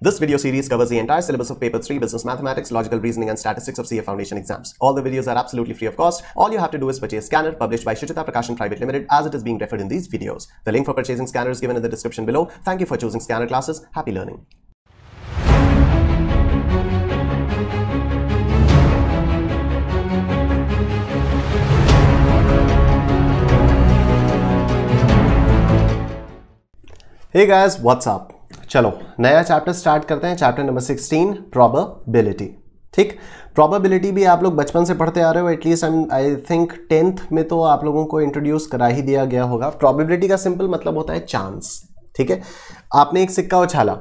This video series covers the entire syllabus of Paper 3 Business Mathematics, Logical Reasoning and Statistics of CA Foundation exams. All the videos are absolutely free of cost. All you have to do is purchase a Scanner published by Shuchita Prakashan Private Limited as it is being referred in these videos. The link for purchasing Scanner is given in the description below. Thank you for choosing Scanner classes. Happy learning. Hey guys, what's up? चलो नया chapter start करते हैं chapter number sixteen probability ठीक probability भी आप लोग बचपन से पढ़ते आ रहे हो at least I I think tenth में तो आप लोगों को इंट्रोड्यूस करा ही दिया गया होगा प्रॉबबिलिटी का सिंपल मतलब होता है चांस ठीक है आपने एक सिक्का उछाला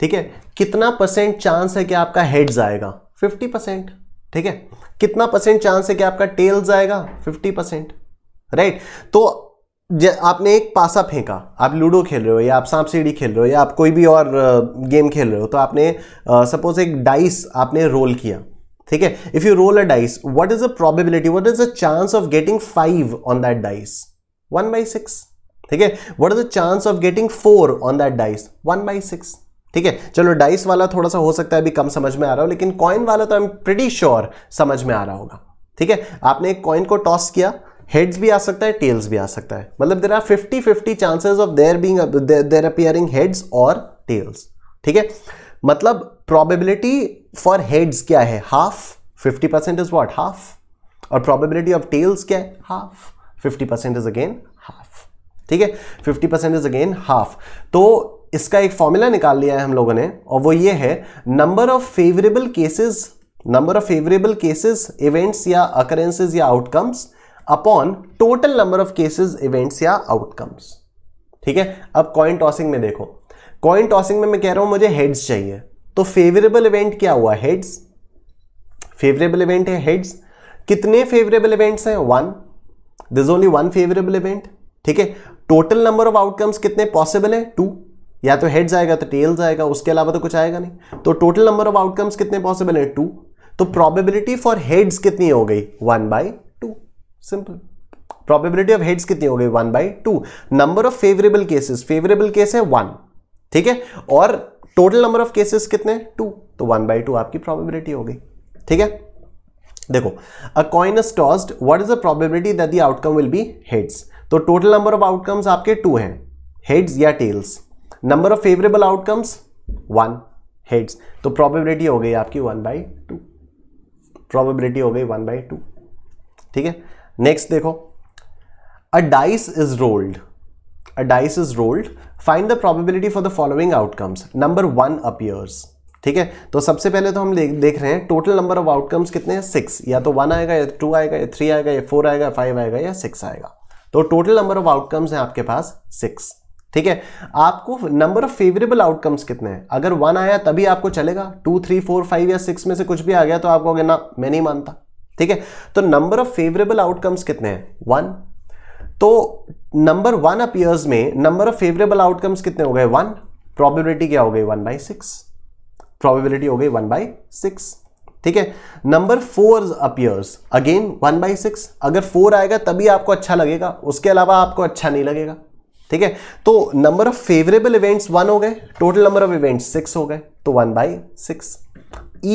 ठीक है कितना परसेंट चांस है कि आपका हेड्स आएगा 50 परसेंट ठीक है कितना परसेंट चांस है कि आपका टेल्स आएगा 50 परसेंट राइट तो आपने एक पासा फेंका आप लूडो खेल रहे हो या आप सांप सीढ़ी खेल रहे हो या आप कोई भी और गेम खेल रहे हो तो आपने सपोज एक डाइस आपने रोल किया ठीक है if you roll a dice what is a probability what is the chance of getting five on that dice one by six ठीक है what is the chance of getting four on that dice one by six ठीक है चलो dice वाला थोड़ा सा हो सकता है अभी कम समझ में आ रहा हो लेकिन कॉइन वाला तो आई एम प्रिटी श्योर समझ में आ रहा होगा ठीक है आपने एक कॉइन को टॉस किया हेड्स भी आ सकता है टेल्स भी आ सकता है मतलब there are fifty fifty chances of there being there appearing heads और टेल्स ठीक है मतलब प्रॉबेबिलिटी फॉर हेड्स क्या है half fifty percent is what half और प्रॉबेबिलिटी ऑफ टेल्स क्या है half fifty percent is again half ठीक है fifty percent is again half तो इसका एक फॉर्मूला निकाल लिया है हम लोगों ने और वो ये है number of favourable cases number of favourable cases events या अकरेंसेज या outcomes upon total number of cases events या आउटकम्स ठीक है अब कॉइन टॉसिंग में देखो कॉइन टॉसिंग में मैं कह रहा हूं मुझे हेड्स चाहिए तो फेवरेबल इवेंट क्या हुआ हेड्स फेवरेबल इवेंट है हेड्स कितने फेवरेबल इवेंट्स हैं one this only one favourable event ठीक है टोटल नंबर ऑफ आउटकम्स कितने पॉसिबल है टू या तो हेड्स आएगा तो टेल्स आएगा उसके अलावा तो कुछ आएगा नहीं तो टोटल नंबर ऑफ आउटकम्स कितने पॉसिबल है टू तो प्रोबेबिलिटी फॉर हेड्स कितनी हो गई one by simple probability of heads कितनी हो गई one by two number of favourable cases favourable case है वन ठीक है और टोटल नंबर ऑफ केसेस कितने टू तो वन बाई टू आपकी प्रोबेबिलिटी हो गई ठीक है देखो a coin is tossed what is the probability that the outcome will be heads तो टोटल नंबर ऑफ आउटकम्स आपके टू हैं हेड्स या tails number of favourable outcomes one heads तो प्रोबेबिलिटी हो गई आपकी वन बाई टू प्रोबेबिलिटी हो गई वन बाई टू ठीक है नेक्स्ट देखो a dice is rolled a dice is rolled find the probability for the following outcomes number one appears ठीक है तो सबसे पहले तो हम देख रहे हैं टोटल नंबर ऑफ आउटकम्स कितने हैं सिक्स या तो वन आएगा या टू आएगा या थ्री आएगा या फोर आएगा फाइव आएगा या सिक्स आएगा तो टोटल नंबर ऑफ आउटकम्स हैं आपके पास सिक्स ठीक है आपको नंबर ऑफ फेवरेबल आउटकम्स कितने हैं अगर वन आया तभी आपको चलेगा टू थ्री फोर फाइव या सिक्स में से कुछ भी आ गया तो आपको ना मैं नहीं मानता ठीक है तो नंबर ऑफ फेवरेबल आउटकम्स कितने हैं वन तो नंबर वन अपियर्स में नंबर ऑफ फेवरेबल आउटकम्स कितने हो गए वन प्रोबेबिलिटी क्या हो गई वन बाई सिक्स प्रोबेबिलिटी हो गई वन बाई सिक्स ठीक है number four appears again one by six अगर फोर आएगा तभी आपको अच्छा लगेगा उसके अलावा आपको अच्छा नहीं लगेगा ठीक है तो number of favourable events one हो गए total number of events six हो गए तो one by six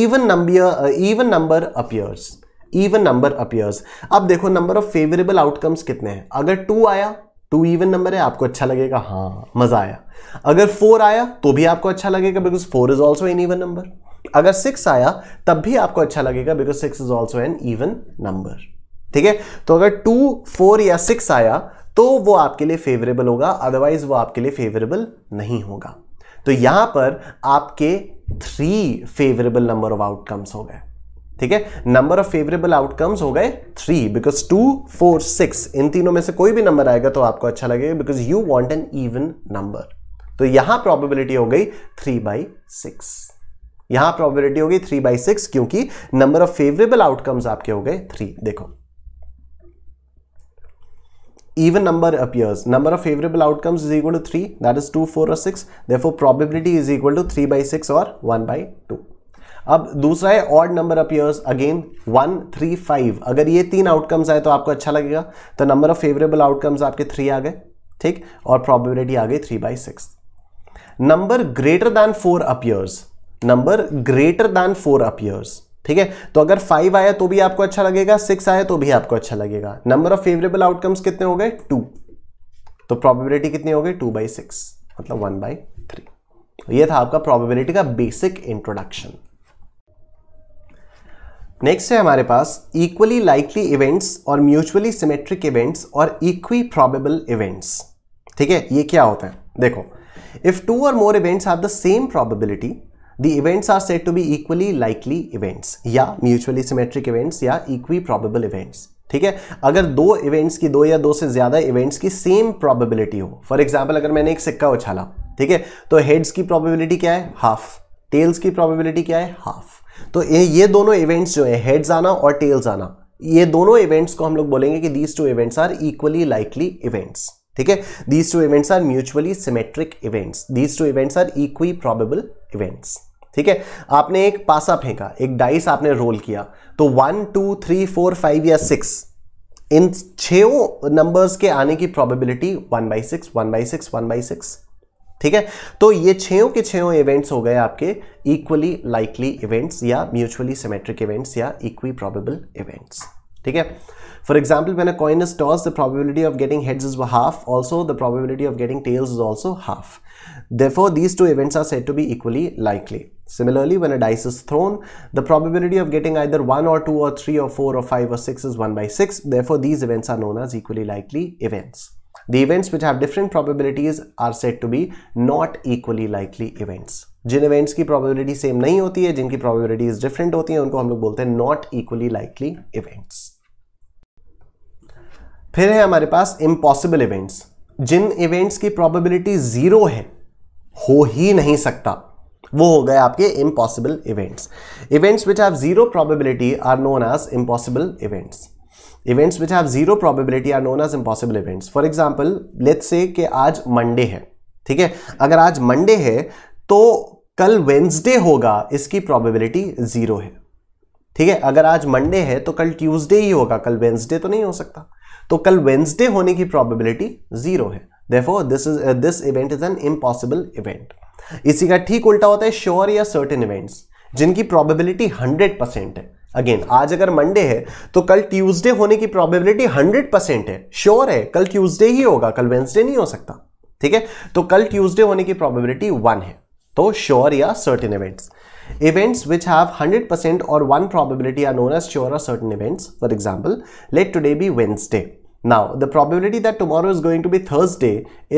even number even number appears even number appears अब देखो नंबर ऑफ फेवरेबल आउटकम्स कितने हैं अगर टू आया टू इवन नंबर है आपको अच्छा लगेगा हाँ मजा आया अगर फोर आया तो भी आपको अच्छा लगेगा because four is also an even number अगर सिक्स आया तब भी आपको अच्छा लगेगा because six is also an even number ठीक है तो अगर टू फोर या सिक्स आया तो वो आपके लिए फेवरेबल होगा अदरवाइज वो आपके लिए फेवरेबल नहीं होगा तो यहां पर आपके three favourable number of outcomes हो गए ठीक है नंबर ऑफ फेवरेबल आउटकम्स हो गए three because two four six इन तीनों में से कोई भी नंबर आएगा तो आपको अच्छा लगेगा because you want an even number तो यहां प्रॉबिलिटी हो गई थ्री बाई सिक्स यहां प्रोबेबिलिटी हो गई थ्री बाई सिक्स क्योंकि नंबर ऑफ फेवरेबल आउटकम्स आपके हो गए थ्री देखो even number appears. Number of favorable outcomes is equal to 3, that is 2, 4 or 6. Therefore, probability is equal to 3 by 6 or 1 by two अब दूसरा है odd number appears again one three five अगर ये तीन आउटकम्स आए तो आपको अच्छा लगेगा तो नंबर ऑफ फेवरेबल आउटकम्स आपके थ्री आ गए ठीक और प्रॉबिलिटी आ गई three by six number greater than four appears number greater than four appears ठीक है तो अगर फाइव आया तो भी आपको अच्छा लगेगा सिक्स आया तो भी आपको अच्छा लगेगा नंबर ऑफ फेवरेबल आउटकम्स कितने हो गए टू तो प्रॉबिबिलिटी कितनी हो गई टू बाई सिक्स मतलब वन बाई थ्री ये था आपका प्रॉबिबिलिटी का बेसिक इंट्रोडक्शन नेक्स्ट है हमारे पास इक्वली लाइकली इवेंट्स और म्यूचुअली सिमेट्रिक इवेंट्स और इक्वी प्रॉबेबल इवेंट्स ठीक है ये क्या होता है देखो इफ टू और more events have the same probability the events are set to be equally likely events या म्यूचुअली सिमेट्रिक इवेंट्स या इक्वी प्रॉबेबल इवेंट्स ठीक है अगर दो इवेंट्स की दो या दो से ज्यादा इवेंट्स की सेम प्रॉबेबिलिटी हो फॉर एग्जाम्पल अगर मैंने एक सिक्का उछाला ठीक है तो हेड्स की प्रॉबेबिलिटी क्या है हाफ टेल्स की प्रॉबेबिलिटी क्या है हाफ तो ये ये दोनों इवेंट्स जो है हेड्स आना और टेल्स आना ये दोनों इवेंट्स को हम लोग बोलेंगे कि these two events are equally likely events ठीक है these two events are mutually symmetric events these two events are equiprobable events ठीक है आपने एक पासा फेंका एक डाइस आपने रोल किया तो one two three four five या सिक्स इन छो नंबर्स के आने की probability one by six one by six one by six ठीक है तो ये छयों के छयों इवेंट्स हो गए आपके इक्वली लाइकली इवेंट्स या म्यूचुअली सिमेट्रिक इवेंट्स या इक्वी प्रॉबेबल इवेंट्स ठीक है फॉर एग्जाम्पल मैंने coin is toss the probability of getting heads is half also the probability of getting tails is also half therefore these two events are said to be equally likely similarly when a dice is thrown the probability of getting either 1 or 2 or 3 or 4 or 5 or 6 is 1 by 6 therefore these events are known as equally likely events The events which have different probabilities are said to be not equally likely events. जिन events की probability same नहीं होती है जिनकी probabilities different होती है उनको हम लोग बोलते हैं नॉट इक्वली लाइकली इवेंट्स फिर है हमारे पास इम्पॉसिबल इवेंट्स जिन इवेंट्स की प्रोबेबिलिटी जीरो है हो ही नहीं सकता वो हो गए आपके impossible events events which have zero probability are known as impossible events events which have zero probability are known as impossible events for example let say कि आज मंडे है ठीक है अगर आज मंडे है तो कल वेंसडे होगा इसकी प्रोबेबिलिटी ज़ीरो है ठीक है अगर आज मंडे है तो कल ट्यूसडे ही होगा कल वेंसडे तो नहीं हो सकता तो कल वेंसडे होने की प्रोबेबिलिटी ज़ीरो है देखो this is this event is an impossible event इसी का ठीक उल्टा होता है श्योर या सर्टेन इवेंट्स जिनकी प्रोबेबिलिटी हंड्रेड परसेंट है अगेन आज अगर मंडे है तो कल ट्यूसडे होने की प्रोबेबिलिटी 100 परसेंट है श्योर है कल ट्यूसडे ही होगा कल वेंसडे नहीं हो सकता ठीक है तो कल ट्यूसडे होने की प्रोबेबिलिटी वन है तो श्योर या certain events events which have 100 percent और one probability are known as sure or certain events for example let today be Wednesday Now, the probability that tomorrow is going to be Thursday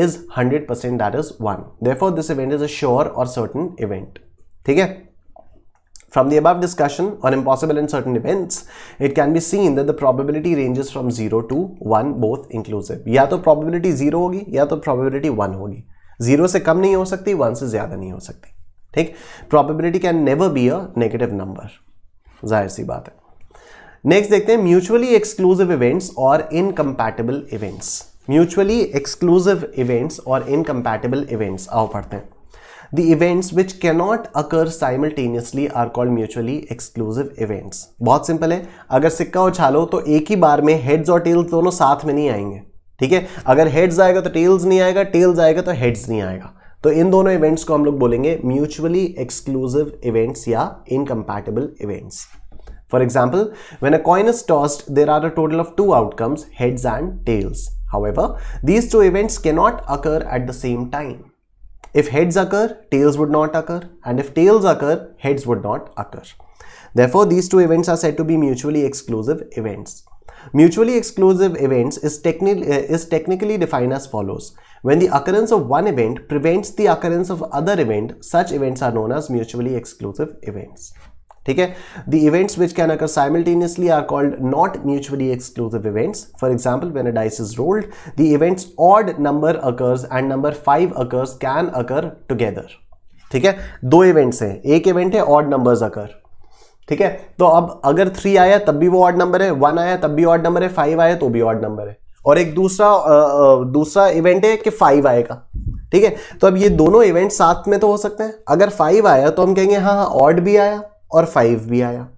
is 100%, that is 1. Therefore, this event is a sure or certain event. ठीक है From the above discussion on impossible and certain events, it can be seen that the probability ranges from 0 to 1 both inclusive. या तो probability 0 होगी या तो probability 1 होगी 0 से कम नहीं हो सकती 1 से ज़्यादा नहीं हो सकती ठीक probability can never be a negative number जाहिर सी बात है नेक्स्ट देखते हैं म्यूचुअली एक्सक्लूसिव इवेंट्स और incompatible events mutually exclusive events और इनकम्पैटिबल इवेंट्स आओ पढ़ते हैं The events which cannot occur simultaneously are called mutually exclusive events. बहुत सिंपल है अगर सिक्का उछालो तो एक ही बार में हेड्स और टेल्स दोनों साथ में नहीं आएंगे ठीक है अगर हेड्स आएगा तो टेल्स नहीं आएगा टेल्स आएगा तो हेड्स नहीं आएगा तो इन दोनों इवेंट्स को हम लोग बोलेंगे म्यूचुअली एक्सक्लूसिव इवेंट्स या incompatible events for example when a coin is tossed there are a total of two outcomes heads and tails these two events can not occur at the same time If heads occur, tails would not occur and if tails occur, heads would not occur. Therefore, these two events are said to be mutually exclusive events. Mutually exclusive events is, techni is technically defined as follows. When the occurrence of one event prevents the occurrence of other event, such events are known as mutually exclusive events. ठीक है the events which can occur simultaneously are called not mutually exclusive events for example when a dice is rolled the events odd number occurs and number five occurs can occur together ठीक है दो events हैं एक event है odd numbers अकर ठीक है तो अब अगर थ्री आया तब भी वो ऑड नंबर है वन आया तब भी ऑड नंबर है फाइव आया तो भी ऑड नंबर है और एक दूसरा दूसरा इवेंट है कि फाइव आएगा ठीक है तो अब ये दोनों इवेंट साथ में तो हो सकते हैं अगर फाइव आया तो हम कहेंगे हाँ हाँ ऑड भी आया और फाइव भी आया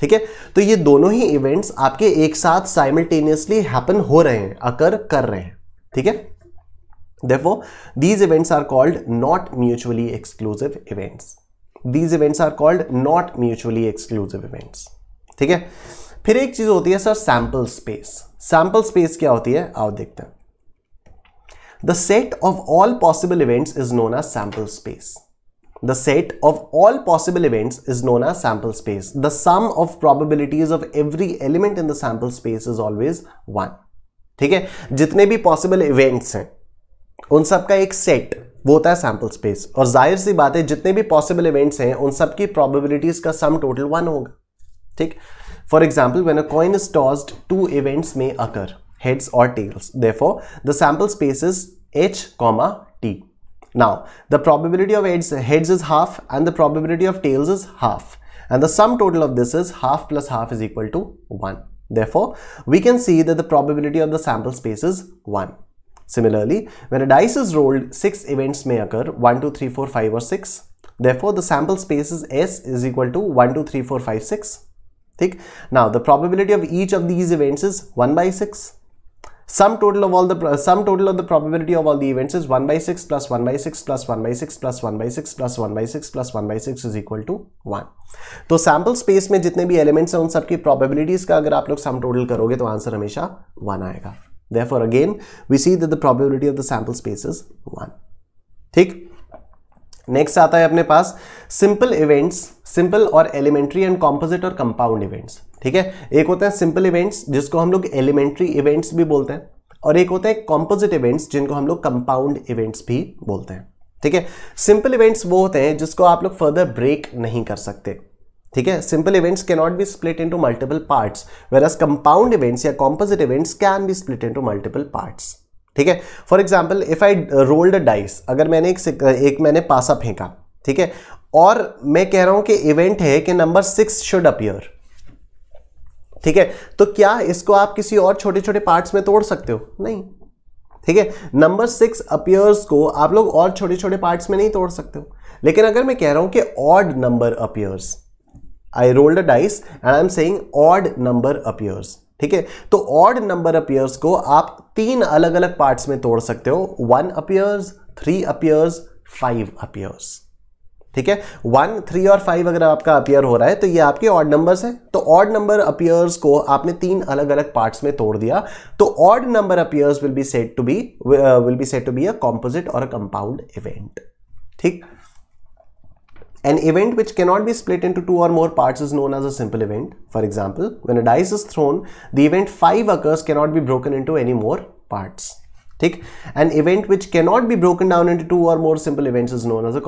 ठीक है तो ये दोनों ही इवेंट्स आपके एक साथ साइमल्टेनियसली हैपन हो रहे हैं अकर कर रहे हैं ठीक है देखो these events are called not mutually exclusive events these events are called not mutually exclusive events ठीक है फिर एक चीज होती है सर सैंपल स्पेस सैंपल स्पेस क्या होती है आओ देखते हैं the set of all possible events is known as sample space The set of all possible events is known as sample space. The sum of probabilities of every element in the sample space is always 1. ठीक है जितने भी possible events हैं उन सब का एक set वो होता है सैंपल स्पेस और जाहिर सी बात है जितने भी पॉसिबल इवेंट्स हैं उन सब की प्रोबेबिलिटीज का सम टोटल वन होगा ठीक for example when a coin is tossed two events में अकर हेड्स और tails therefore the sample space is H comma T Now, the probability of heads, heads is half and the probability of tails is half. And the sum total of this is half plus half is equal to 1. Therefore, we can see that the probability of the sample space is 1. Similarly, when a dice is rolled, 6 events may occur 1, 2, 3, 4, 5 or 6. Therefore, the sample space is S is equal to 1, 2, 3, 4, 5, 6. Thick. Now, the probability of each of these events is 1 by 6. Sum total of all the uh, sum total of the probability of all the events is 1 by 6 plus 1 by 6 plus 1 by 6 plus 1 by 6 plus 1 by 6 plus 1 by 6 is equal to तो sample space में जितने भी elements हैं उन सब की probabilities का अगर आप लोग सम टोटल करोगे तो आंसर हमेशा वन आएगा therefore again we see that the probability of the sample space is one ठीक नेक्स्ट आता है अपने पास सिंपल इवेंट्स सिंपल और एलिमेंट्री एंड कॉम्पोजिट और कंपाउंड इवेंट्स ठीक है एक होता है सिंपल इवेंट्स जिसको हम लोग एलिमेंट्री इवेंट्स भी बोलते हैं और एक होता है कॉम्पोजिट इवेंट्स जिनको हम लोग कंपाउंड इवेंट्स भी बोलते हैं ठीक है सिंपल इवेंट्स वो होते हैं जिसको आप लोग फर्दर ब्रेक नहीं कर सकते ठीक है simple events can not be split into multiple parts whereas compound events या composite events can be split into multiple parts ठीक है for example if I rolled dice अगर मैंने एक एक मैंने पासा फेंका ठीक है और मैं कह रहा हूं कि इवेंट है कि नंबर सिक्स शुड अपियर ठीक है तो क्या इसको आप किसी और छोटे छोटे पार्ट्स में तोड़ सकते हो नहीं ठीक है नंबर सिक्स अपियर्स को आप लोग और छोटे छोटे पार्ट्स में नहीं तोड़ सकते हो लेकिन अगर मैं कह रहा हूं कि odd number appears I rolled a dice and I am saying odd number appears ठीक है तो ऑड नंबर अपियर्स को आप तीन अलग अलग पार्ट्स में तोड़ सकते हो one appears three appears five appears ठीक है वन थ्री और फाइव अगर आपका अपियर हो रहा है तो ये आपके ऑड नंबर्स हैं तो ऑड नंबर अपियर्स को आपने तीन अलग अलग पार्ट्स में तोड़ दिया तो odd number appears will be set to be will be set to be a composite और अ कंपाउंड इवेंट ठीक an event which cannot be split into two और more part is known as all event for example when a dice is thrown the event five occurs can not be broken into any more parts ठीक an event which cannot be broken down into two or more simple events is known as a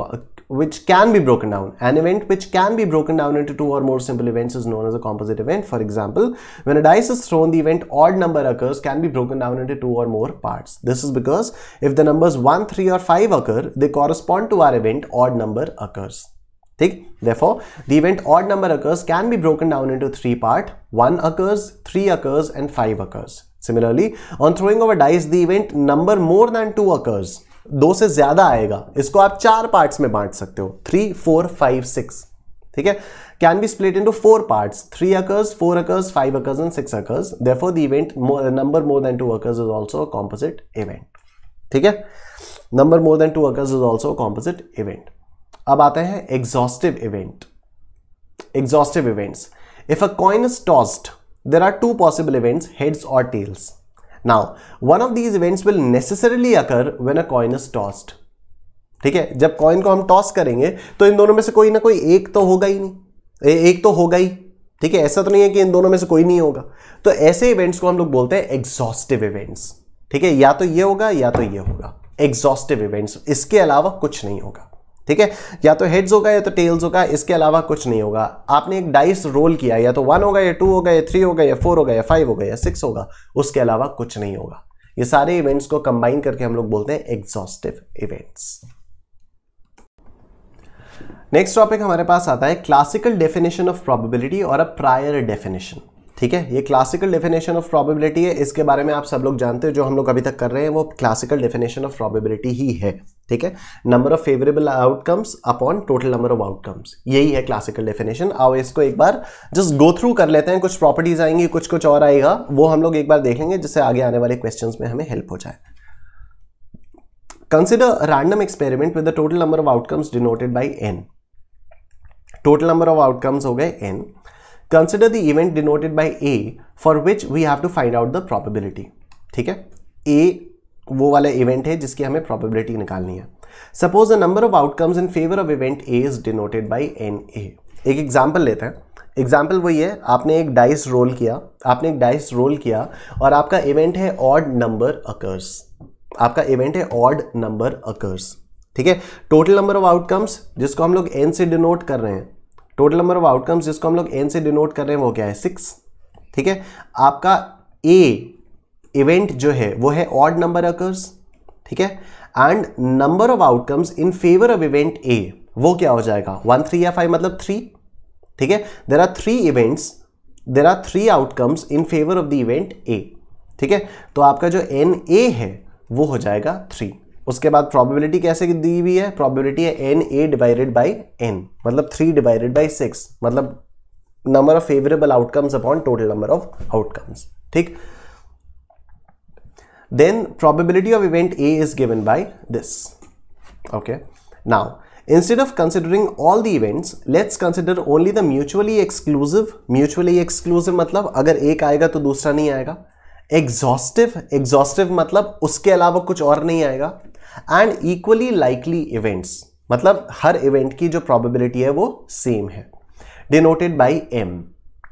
which can be broken down an event which can be broken down into two or more simple events is known as a composite event for example when a dice is thrown the event odd number occurs can be broken down into two or more parts this is because if the numbers 1 3 or 5 occur they correspond to our event odd number occurs ठीक therefore the event odd number occurs can be broken down into three part 1 occurs 3 occurs and 5 occurs Similarly, on throwing of a dice, the event number more than two occurs दो से ज्यादा आएगा इसको आप चार parts में बांट सकते हो थ्री फोर फाइव सिक्स ठीक है can be split into four parts three occurs four occurs five occurs and six occurs therefore the event number more than two occurs is also a composite event ठीक है number more than two occurs is also a composite event अब आते हैं exhaustive event exhaustive events if a coin is tossed there are two possible events, heads or tails. Now, one of these events will necessarily occur when a coin is tossed. ठीक है जब coin को हम toss करेंगे तो इन दोनों में से कोई ना कोई एक तो होगा ही नहीं एक तो होगा ही ठीक है ऐसा तो नहीं है कि इन दोनों में से कोई नहीं होगा तो ऐसे इवेंट्स को हम लोग बोलते हैं एग्जॉस्टिव इवेंट्स ठीक है या तो ये होगा या तो ये होगा एग्जॉस्टिव इवेंट्स इसके अलावा कुछ नहीं होगा ठीक है या तो हेड्स होगा या तो टेल्स होगा इसके अलावा कुछ नहीं होगा आपने एक डाइस रोल किया या तो वन होगा या टू होगा या थ्री होगा या फोर होगा या फाइव होगा या सिक्स होगा उसके अलावा कुछ नहीं होगा ये सारे इवेंट्स को कंबाइन करके हम लोग बोलते हैं एग्जॉस्टिव इवेंट्स नेक्स्ट टॉपिक हमारे पास आता है क्लासिकल डेफिनेशन ऑफ प्रोबेबिलिटी और अ प्रायर डेफिनेशन ठीक है ये क्लासिकल डेफिनेशन ऑफ प्रोबेबिलिटी है इसके बारे में आप सब लोग जानते हो जो हम लोग अभी तक कर रहे हैं वो क्लासिकल डेफिनेशन ऑफ प्रोबेबिलिटी ही है ठीक है number of favourable outcomes upon total number of outcomes यही है क्लासिकल डेफिनेशन आओ इसको एक बार जस्ट गो थ्रू कर लेते हैं कुछ प्रॉपर्टीज आएंगी कुछ कुछ और आएगा वो हम लोग एक बार देख लेंगे जिससे आगे आने वाले क्वेश्चन में हमें हेल्प हो जाए consider random experiment with the total number of outcomes denoted by N total number of outcomes हो गए N consider the event denoted by A for which we have to find out the probability ठीक है ए वो वाला event है जिसकी हमें probability निकालनी है suppose the number of outcomes in favour of event A is denoted by N A एक एग्जाम्पल लेते हैं एग्जाम्पल वही है आपने एक डाइस रोल किया आपने एक डाइस रोल किया और आपका इवेंट है ऑड नंबर अकर्स आपका इवेंट है ऑड नंबर अकर्स ठीक है टोटल नंबर ऑफ आउटकम्स जिसको हम लोग एन से डिनोट कर रहे हैं टोटल नंबर ऑफ आउटकम्स जिसको हम लोग एन से डिनोट कर रहे हैं वो क्या है सिक्स ठीक है आपका ए इवेंट जो है वो है ऑड नंबर अकर्स ठीक है and number of outcomes in favour of event A वो क्या हो जाएगा वन थ्री या फाइव मतलब थ्री ठीक है there are three events there are three outcomes in favour of the event A ठीक है तो आपका जो एन ए है वो हो जाएगा थ्री उसके बाद प्रोबेबिलिटी कैसे दी हुई है प्रोबेबिलिटी है N A divided by N मतलब थ्री डिवाइडेड बाई सिक्स मतलब number of favourable outcomes upon total number of outcomes ठीक then probability of event A is given by this. Okay. Now, instead of considering all the events, let's consider only the mutually exclusive. Mutually exclusive मतलब अगर एक आएगा तो दूसरा नहीं आएगा Exhaustive, exhaustive मतलब उसके अलावा कुछ और नहीं आएगा And equally likely events. मतलब हर इवेंट की जो प्रोबेबिलिटी है वो सेम है डिनोटेड बाई एम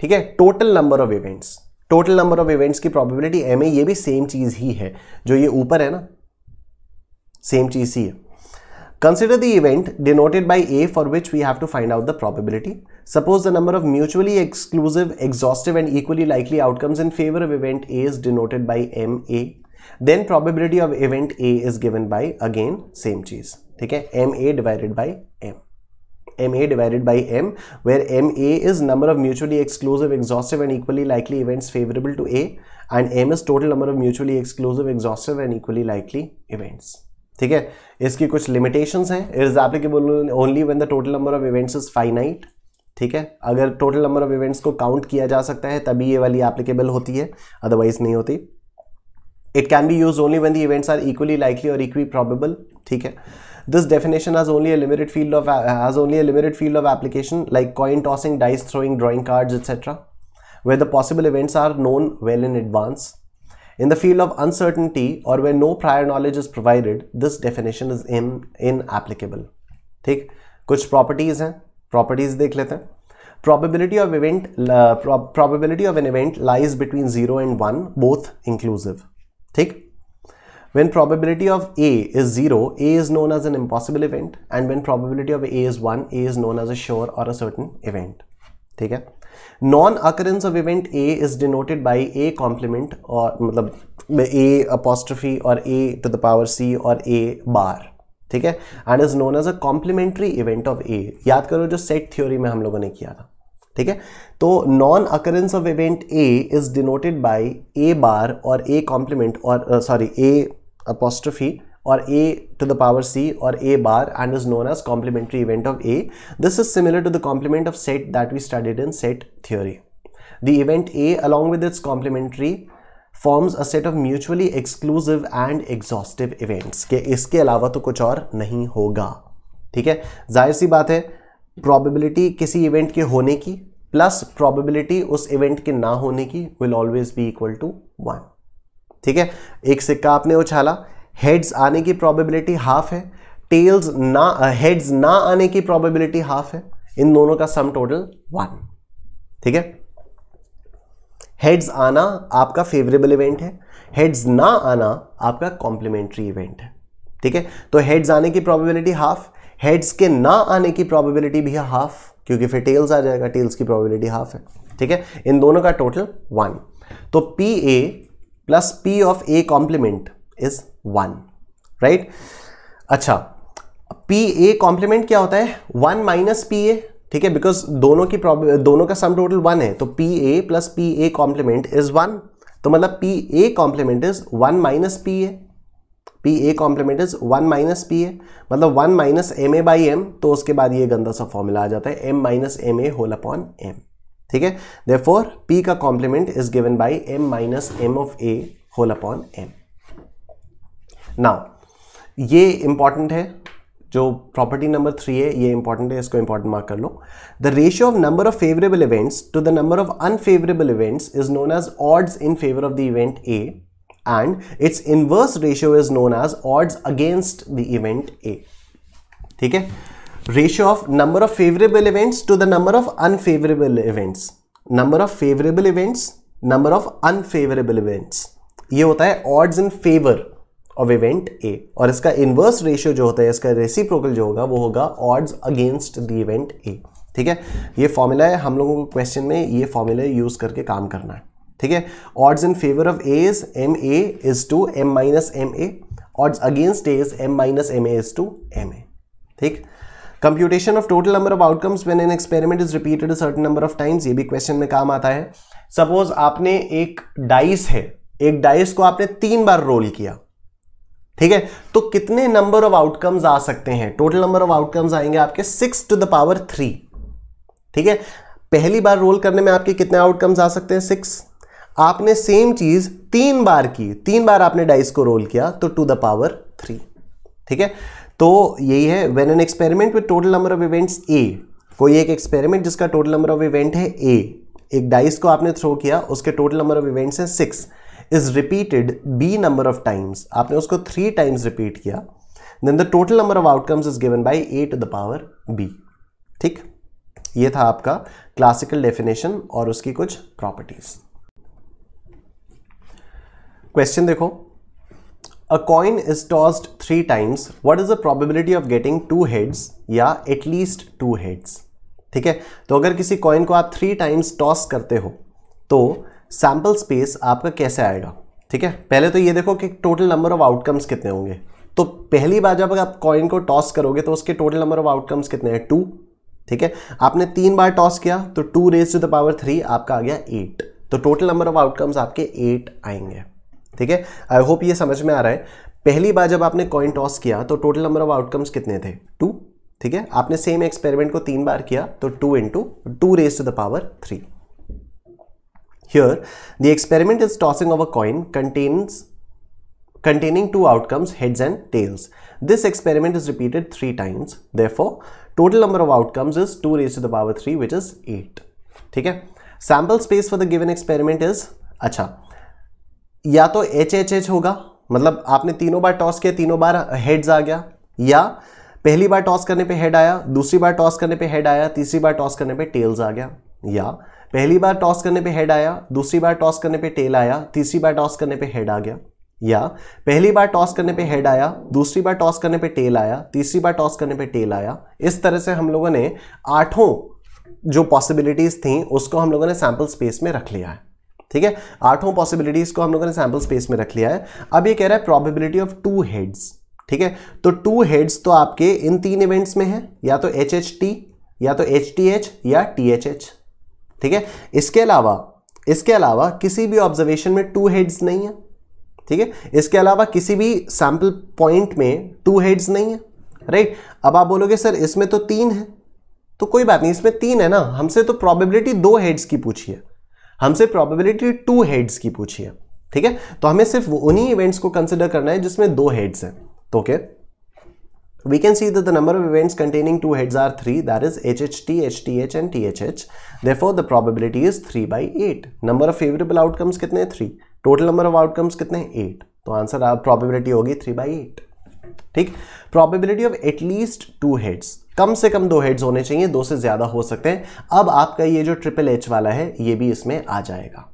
ठीक है total number of events total number of events की प्रॉबिबिलिटी एम ए ये भी सेम चीज ही है जो ये ऊपर है ना सेम चीज सी है consider the event denoted by A for which we have to find out the probability suppose the number of mutually exclusive exhaustive and equally likely outcomes in favour of event A is denoted by M A then probability of event A is given by again same चीज ठीक है M A divided by M M A divided by M where M A is number of mutually exclusive exhaustive and equally likely events favourable to A and M is total number of mutually exclusive exhaustive and equally likely events ठीक है इसकी कुछ limitations हैं it is applicable only when the total number of events is finite ठीक है अगर total number of events को count किया जा सकता है तभी ये वाली एप्लीकेबल होती है अदरवाइज नहीं होती it can be use only when the events are equally likely और इक्वी प्रोबेबल ठीक है this definition has only a limited field of uh, has only a limited field of application like coin tossing dice throwing drawing cards etc where the possible events are known well in advance in the field of uncertainty or where no prior knowledge is provided this definition is in inapplicable ठीक कुछ properties हैं properties देख लेते हैं probability of event uh, prob probability of an event lies between 0 and 1 both inclusive ठीक When probability of A is 0, A is known as an impossible event and when probability of A is 1, A is known as a sure or a certain event. ठीक है non occurrence of event A is denoted by A complement और मतलब A apostrophe और A to the power C और A bar ठीक है and is known as a complementary event of A याद करो जो सेट थ्योरी में हम लोगों ने किया था ठीक है तो non occurrence of event A is denoted by A bar और ए कॉम्प्लीमेंट और सॉरी ए अपोस्ट्रफी और A to the power C और A bar and is known as complementary event of A this is similar to the complement of set that we studied in set theory the event A along with its complementary forms a set of mutually exclusive and exhaustive events के इसके अलावा तो कुछ और नहीं होगा ठीक है जाहिर सी बात है प्रॉबिलिटी किसी इवेंट के होने की प्लस प्रॉबिलिटी उस इवेंट के ना होने की will always be equal to one ठीक है एक सिक्का आपने उछाला हेड्स आने की प्रोबेबिलिटी हाफ है टेल्स ना हेड्स ना आने की प्रोबेबिलिटी हाफ है इन दोनों का सम टोटल वन ठीक है हेड्स आना आपका फेवरेबल इवेंट है हेड्स ना आना आपका कॉम्प्लीमेंट्री इवेंट है ठीक है तो हेड्स आने की प्रॉबिबिलिटी हाफ हेड्स के ना आने की प्रोबेबिलिटी भी है हाफ क्योंकि फिर टेल्स आ जाएगा टेल्स की प्रॉबिबिलिटी हाफ है ठीक है इन दोनों का टोटल वन तो P A plus P of A complement is one right अच्छा पी ए कॉम्प्लीमेंट क्या होता है वन माइनस पी ए ठीक है बिकॉज दोनों की प्रॉब्लम दोनों का सम टोटल वन है तो P A plus P A complement is one तो मतलब P A complement is one minus P A P A complement is one minus P A मतलब one minus M A by M तो उसके बाद ये गंदा सा फॉर्मूला आ जाता है M minus M A whole upon M ठीक है देयरफॉर p का complement is given by m minus M of A whole upon M now ये इंपॉर्टेंट है जो प्रॉपर्टी नंबर थ्री है ये इंपॉर्टेंट है इसको इंपॉर्टेंट मार्क कर लो the ratio of number of favourable events to the number of unfavourable events is known as odds in favour of the event A and its inverse ratio is known as odds against the event A ठीक है ratio of number of favourable events to the number of unfavourable events number of favourable events number of unfavourable events ये होता है odds in favour of event ए और इसका inverse ratio जो होता है इसका रेसिप्रोकल जो होगा वो होगा odds against the event A ठीक है ये फॉर्मूला है हम लोगों को क्वेश्चन में ये फॉर्मूला यूज करके काम करना है ठीक है odds in favour of A is M A is to M minus M A odds against A is M minus M A is to M A ठीक computation of total number of outcomes when an experiment is repeated certain number of times ये भी question में काम आता है suppose आपने एक dice है एक डाइस को आपने तीन बार रोल किया ठीक है तो कितने नंबर ऑफ आउटकम्स आ सकते हैं टोटल नंबर ऑफ आउटकम्स आएंगे आपके six to the power three ठीक है पहली बार रोल करने में आपके कितने आउटकम्स आ सकते हैं सिक्स आपने सेम चीज तीन बार की तीन बार आपने डाइस को रोल किया तो टू द पावर थ्री ठीक है तो यही है when an experiment with total number of events A कोई एक एक्सपेरिमेंट जिसका टोटल नंबर ऑफ इवेंट है ए एक डाइस को आपने थ्रो किया उसके टोटल नंबर ऑफ इवेंट्स है six is repeated B number of times आपने उसको थ्री टाइम्स रिपीट किया then the total number of outcomes is given by A to the power B ठीक ये था आपका क्लासिकल डेफिनेशन और उसकी कुछ प्रॉपर्टीज क्वेश्चन देखो a coin is tossed three times, what is the probability of getting two heads या at least two heads? ठीक है तो अगर किसी coin को आप three times toss करते हो तो sample space आपका कैसे आएगा ठीक है पहले तो ये देखो कि total number of outcomes कितने होंगे तो पहली बार जब आप coin को toss करोगे तो उसके total number of outcomes कितने हैं two. ठीक है आपने तीन बार toss किया तो two raised to the power three आपका आ गया eight. तो total number of outcomes आपके eight आएंगे ठीक है आई होप ये समझ में आ रहा है पहली बार जब आपने कॉइन टॉस किया तो टोटल नंबर ऑफ आउटकम्स कितने थे टू ठीक है आपने सेम एक्सपेरिमेंट को तीन बार किया तो two into two raise to the power three here the experiment is tossing of a coin contains containing two outcomes heads and tails this experiment is repeated three times therefore total number of outcomes is two raise to the power three which is eight ठीक है sample space for the given experiment is अच्छा या तो H H H होगा मतलब आपने तीनों बार toss किया तीनों बार हेड्स आ गया या पहली बार टॉस करने पे हेड आया दूसरी बार टॉस करने पे हेड आया तीसरी बार टॉस करने पे टेल्स आ गया या पहली बार टॉस करने पे हेड आया दूसरी बार टॉस करने पे टेल आया तीसरी बार टॉस करने पे हेड आ गया या पहली बार टॉस करने पे हेड आया दूसरी बार टॉस करने पे टेल आया तीसरी बार टॉस करने पे टेल आया इस तरह से हम लोगों ने आठों जो पॉसिबिलिटीज़ थी उसको हम लोगों ने सैम्पल स्पेस में रख लिया है ठीक है आठों पॉसिबिलिटीज को हम लोगों ने सैम्पल स्पेस में रख लिया है अब ये कह रहा है प्रॉबिबिलिटी ऑफ टू हेड्स ठीक है तो टू हेड्स तो आपके इन तीन इवेंट्स में है या तो एच एच टी या तो एच टी एच या टी एच एच ठीक है इसके अलावा इसके अलावा किसी भी ऑब्जर्वेशन में टू हेड्स नहीं है ठीक है इसके अलावा किसी भी सैंपल पॉइंट में टू हेड्स नहीं है राइट अब आप बोलोगे सर इसमें तो तीन है तो कोई बात नहीं इसमें तीन है ना हमसे तो प्रोबेबिलिटी दो हेड्स की पूछी है हमसे प्रॉबेबिलिटी टू हेड्स की पूछी है ठीक है तो हमें सिर्फ उन्हीं इवेंट्स को कंसिडर करना है जिसमें दो हेड्स हैं तो okay we can see that the number of events containing two heads are three that is H H T H T H and T H H therefore the probability is three by eight number of favourable outcomes कितने three total number of outcomes कितने eight तो answer probability होगी three by eight ठीक probability of at least two heads कम से कम दो heads होने चाहिए दो से ज़्यादा हो सकते हैं अब आपका ये जो ट्रिपल एच वाला है ये भी इसमें आ जाएगा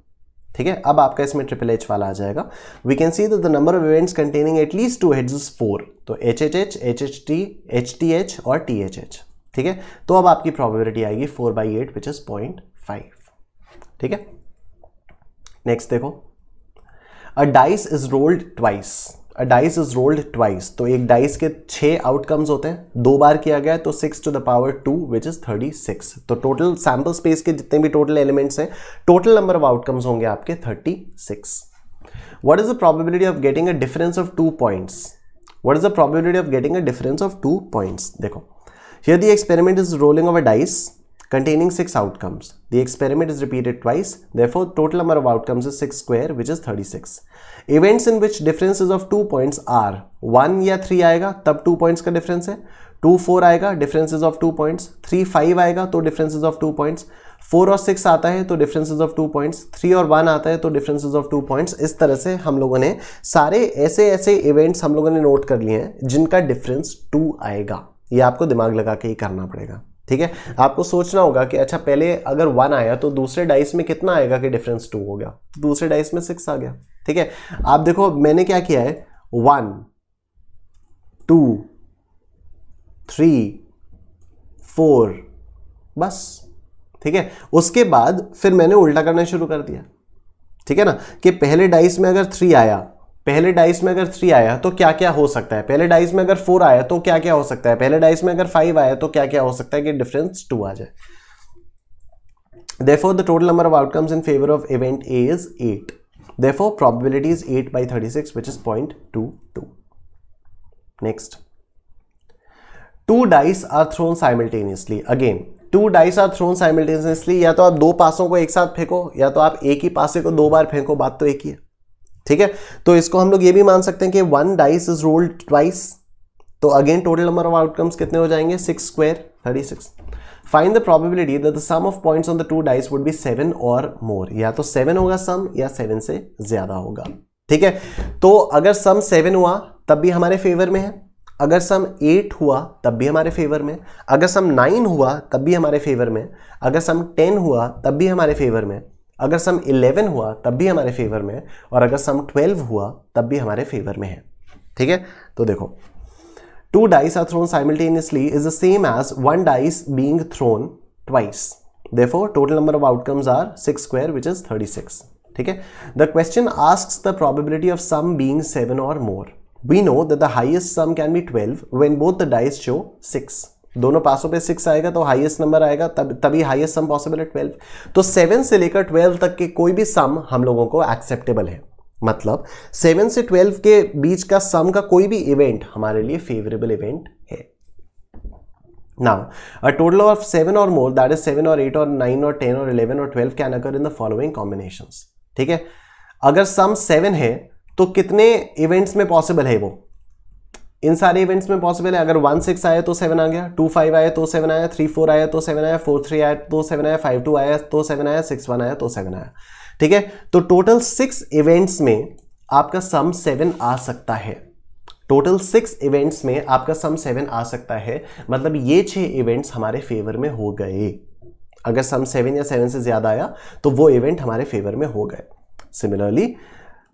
ठीक है अब आपका इसमें ट्रिपल एच वाला आ जाएगा we can see the number of events containing at least two heads is four तो H H H H H T H T H और टी एच एच ठीक है तो अब आपकी प्रोबेबिलिटी आएगी four by eight which is point five ठीक है नेक्स्ट देखो a dice is rolled twice a dice is rolled twice तो एक डाइस के छः आउटकम्स होते हैं दो बार किया गया तो six to the power two which is thirty six तो टोटल सैम्पल स्पेस के जितने भी टोटल एलिमेंट्स हैं टोटल नंबर ऑफ आउटकम्स होंगे आपके thirty six what is the probability of getting a difference of two points what is the probability of getting a difference of two points देखो यदि experiment is rolling of a dice containing six outcomes. The experiment is repeated twice, therefore total number of outcomes is 6 square which is 36. Events in which differences of 2 points are 1 या 3 आएगा तब 2 points का difference है 2 4 आएगा differences of 2 points 3 5 आएगा तो differences of 2 points 4 और 6 आता है तो differences of 2 points 3 और 1 आता है तो differences of 2 points इस तरह से हम लोगों ने सारे ऐसे ऐसे events हम लोगों ने नोट कर लिए हैं जिनका difference 2 आएगा ये आपको दिमाग लगा के ही करना पड़ेगा ठीक है आपको सोचना होगा कि अच्छा पहले अगर वन आया तो दूसरे डाइस में कितना आएगा कि डिफरेंस टू हो गया तो दूसरे डाइस में सिक्स आ गया ठीक है आप देखो मैंने क्या किया है वन टू थ्री फोर बस ठीक है उसके बाद फिर मैंने उल्टा करना शुरू कर दिया ठीक है ना कि पहले डाइस में अगर थ्री आया पहले डाइस में अगर थ्री आया तो क्या क्या हो सकता है पहले डाइस में अगर फोर आया तो क्या क्या हो सकता है पहले डाइस में अगर फाइव आया तो क्या क्या हो सकता है कि डिफरेंस टू आ जाए therefore the total number of outcomes in favour of event A is eight therefore probability is eight by thirty six which is point two two next two dice are thrown simultaneously again two dice are thrown simultaneously या तो आप दो पासों को एक साथ फेंको या तो आप एक ही पासे को दो बार फेंको बात तो एक ही है ठीक है तो इसको हम लोग ये भी मान सकते हैं कि one dice is rolled twice तो again total number of outcomes कितने हो जाएंगे six square thirty six find the probability that the sum of points on the two dice would be seven और मोर या तो सेवन होगा सम या seven से ज्यादा होगा ठीक है तो अगर सम सेवन हुआ तब भी हमारे फेवर में है अगर सम एट हुआ तब भी हमारे फेवर में अगर सम नाइन हुआ तब भी हमारे फेवर में अगर सम टेन हुआ तब भी हमारे फेवर में अगर सम 11 हुआ तब भी हमारे फेवर में है और अगर सम 12 हुआ तब भी हमारे फेवर में है ठीक है तो देखो two dice are thrown simultaneously is the same as one dice being thrown twice therefore total number of outcomes are six square which is thirty six ठीक है the question ask the probability of sum being seven और more we know that the highest sum can be twelve when both the dice show six दोनों पासों पे six आएगा तो highest number आएगा तब तभी हाईएस्ट सम पॉसिबल है ट्वेल्व तो सेवन से लेकर ट्वेल्व तक के कोई भी सम हम लोगों को एक्सेप्टेबल है मतलब सेवन से ट्वेल्व के बीच का सम का कोई भी इवेंट हमारे लिए फेवरेबल इवेंट है ना अ टोटल ऑफ सेवन और मोर दैट इज सेवन और एट और नाइन और टेन और इलेवन और twelve can occur in the following combination ठीक है अगर सम सेवन है तो कितने इवेंट्स में पॉसिबल है वो इन सारे इवेंट्स में पॉसिबल है अगर वन सिक्स आया तो सेवन आ गया टू फाइव आया तो सेवन आया थ्री फोर आया तो सेवन आया फोर थ्री आया तो सेवन आया फाइव टू आया तो सेवन आया सिक्स वन आया तो सेवन आया ठीक है तो टोटल सिक्स इवेंट्स में आपका सम सेवन आ सकता है टोटल सिक्स इवेंट्स में आपका सम सेवन आ सकता है मतलब ये छह इवेंट्स हमारे फेवर में हो गए अगर सम सेवन या सेवन से ज़्यादा आया तो वो इवेंट हमारे फेवर में हो गए सिमिलरली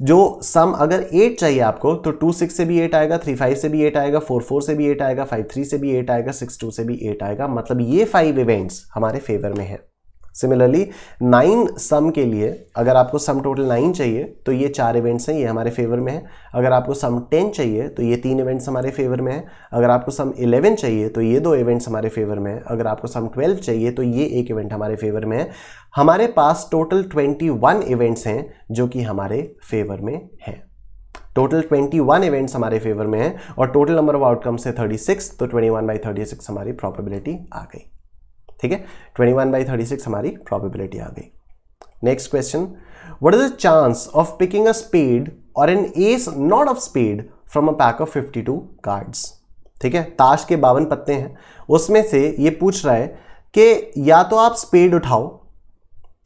जो सम अगर एट चाहिए आपको तो टू सिक्स से भी एट आएगा थ्री फाइव से भी एट आएगा फोर फोर से भी एट आएगा फाइव थ्री से भी एट आएगा सिक्स टू से भी एट आएगा मतलब ये फाइव इवेंट्स हमारे फेवर में है सिमिलरली नाइन सम के लिए अगर आपको सम टोटल नाइन चाहिए तो ये चार इवेंट्स हैं ये हमारे फेवर में है अगर आपको सम टेन चाहिए तो ये तीन इवेंट्स हमारे फेवर में है अगर आपको सम इलेवन चाहिए तो ये दो इवेंट्स हमारे फेवर में है अगर आपको सम ट्वेल्व चाहिए तो ये एक इवेंट हमारे फेवर में है हमारे पास टोटल ट्वेंटी वन इवेंट्स हैं जो कि हमारे फेवर में है टोटल 21 इवेंट्स हमारे फेवर में हैं और टोटल नंबर ऑफ आउटकम्स है 36 तो 21 बाई सिक्स हमारी प्रॉबिलिटी आ गई ठीक है twenty one by thirty six हमारी प्रॉबिबिलिटी आ गई next question what is the chance of picking a spade और an ace not of spade from a pack of fifty two cards ठीक है ताश के बावन पत्ते हैं उसमें से ये पूछ रहा है कि या तो आप स्पेड उठाओ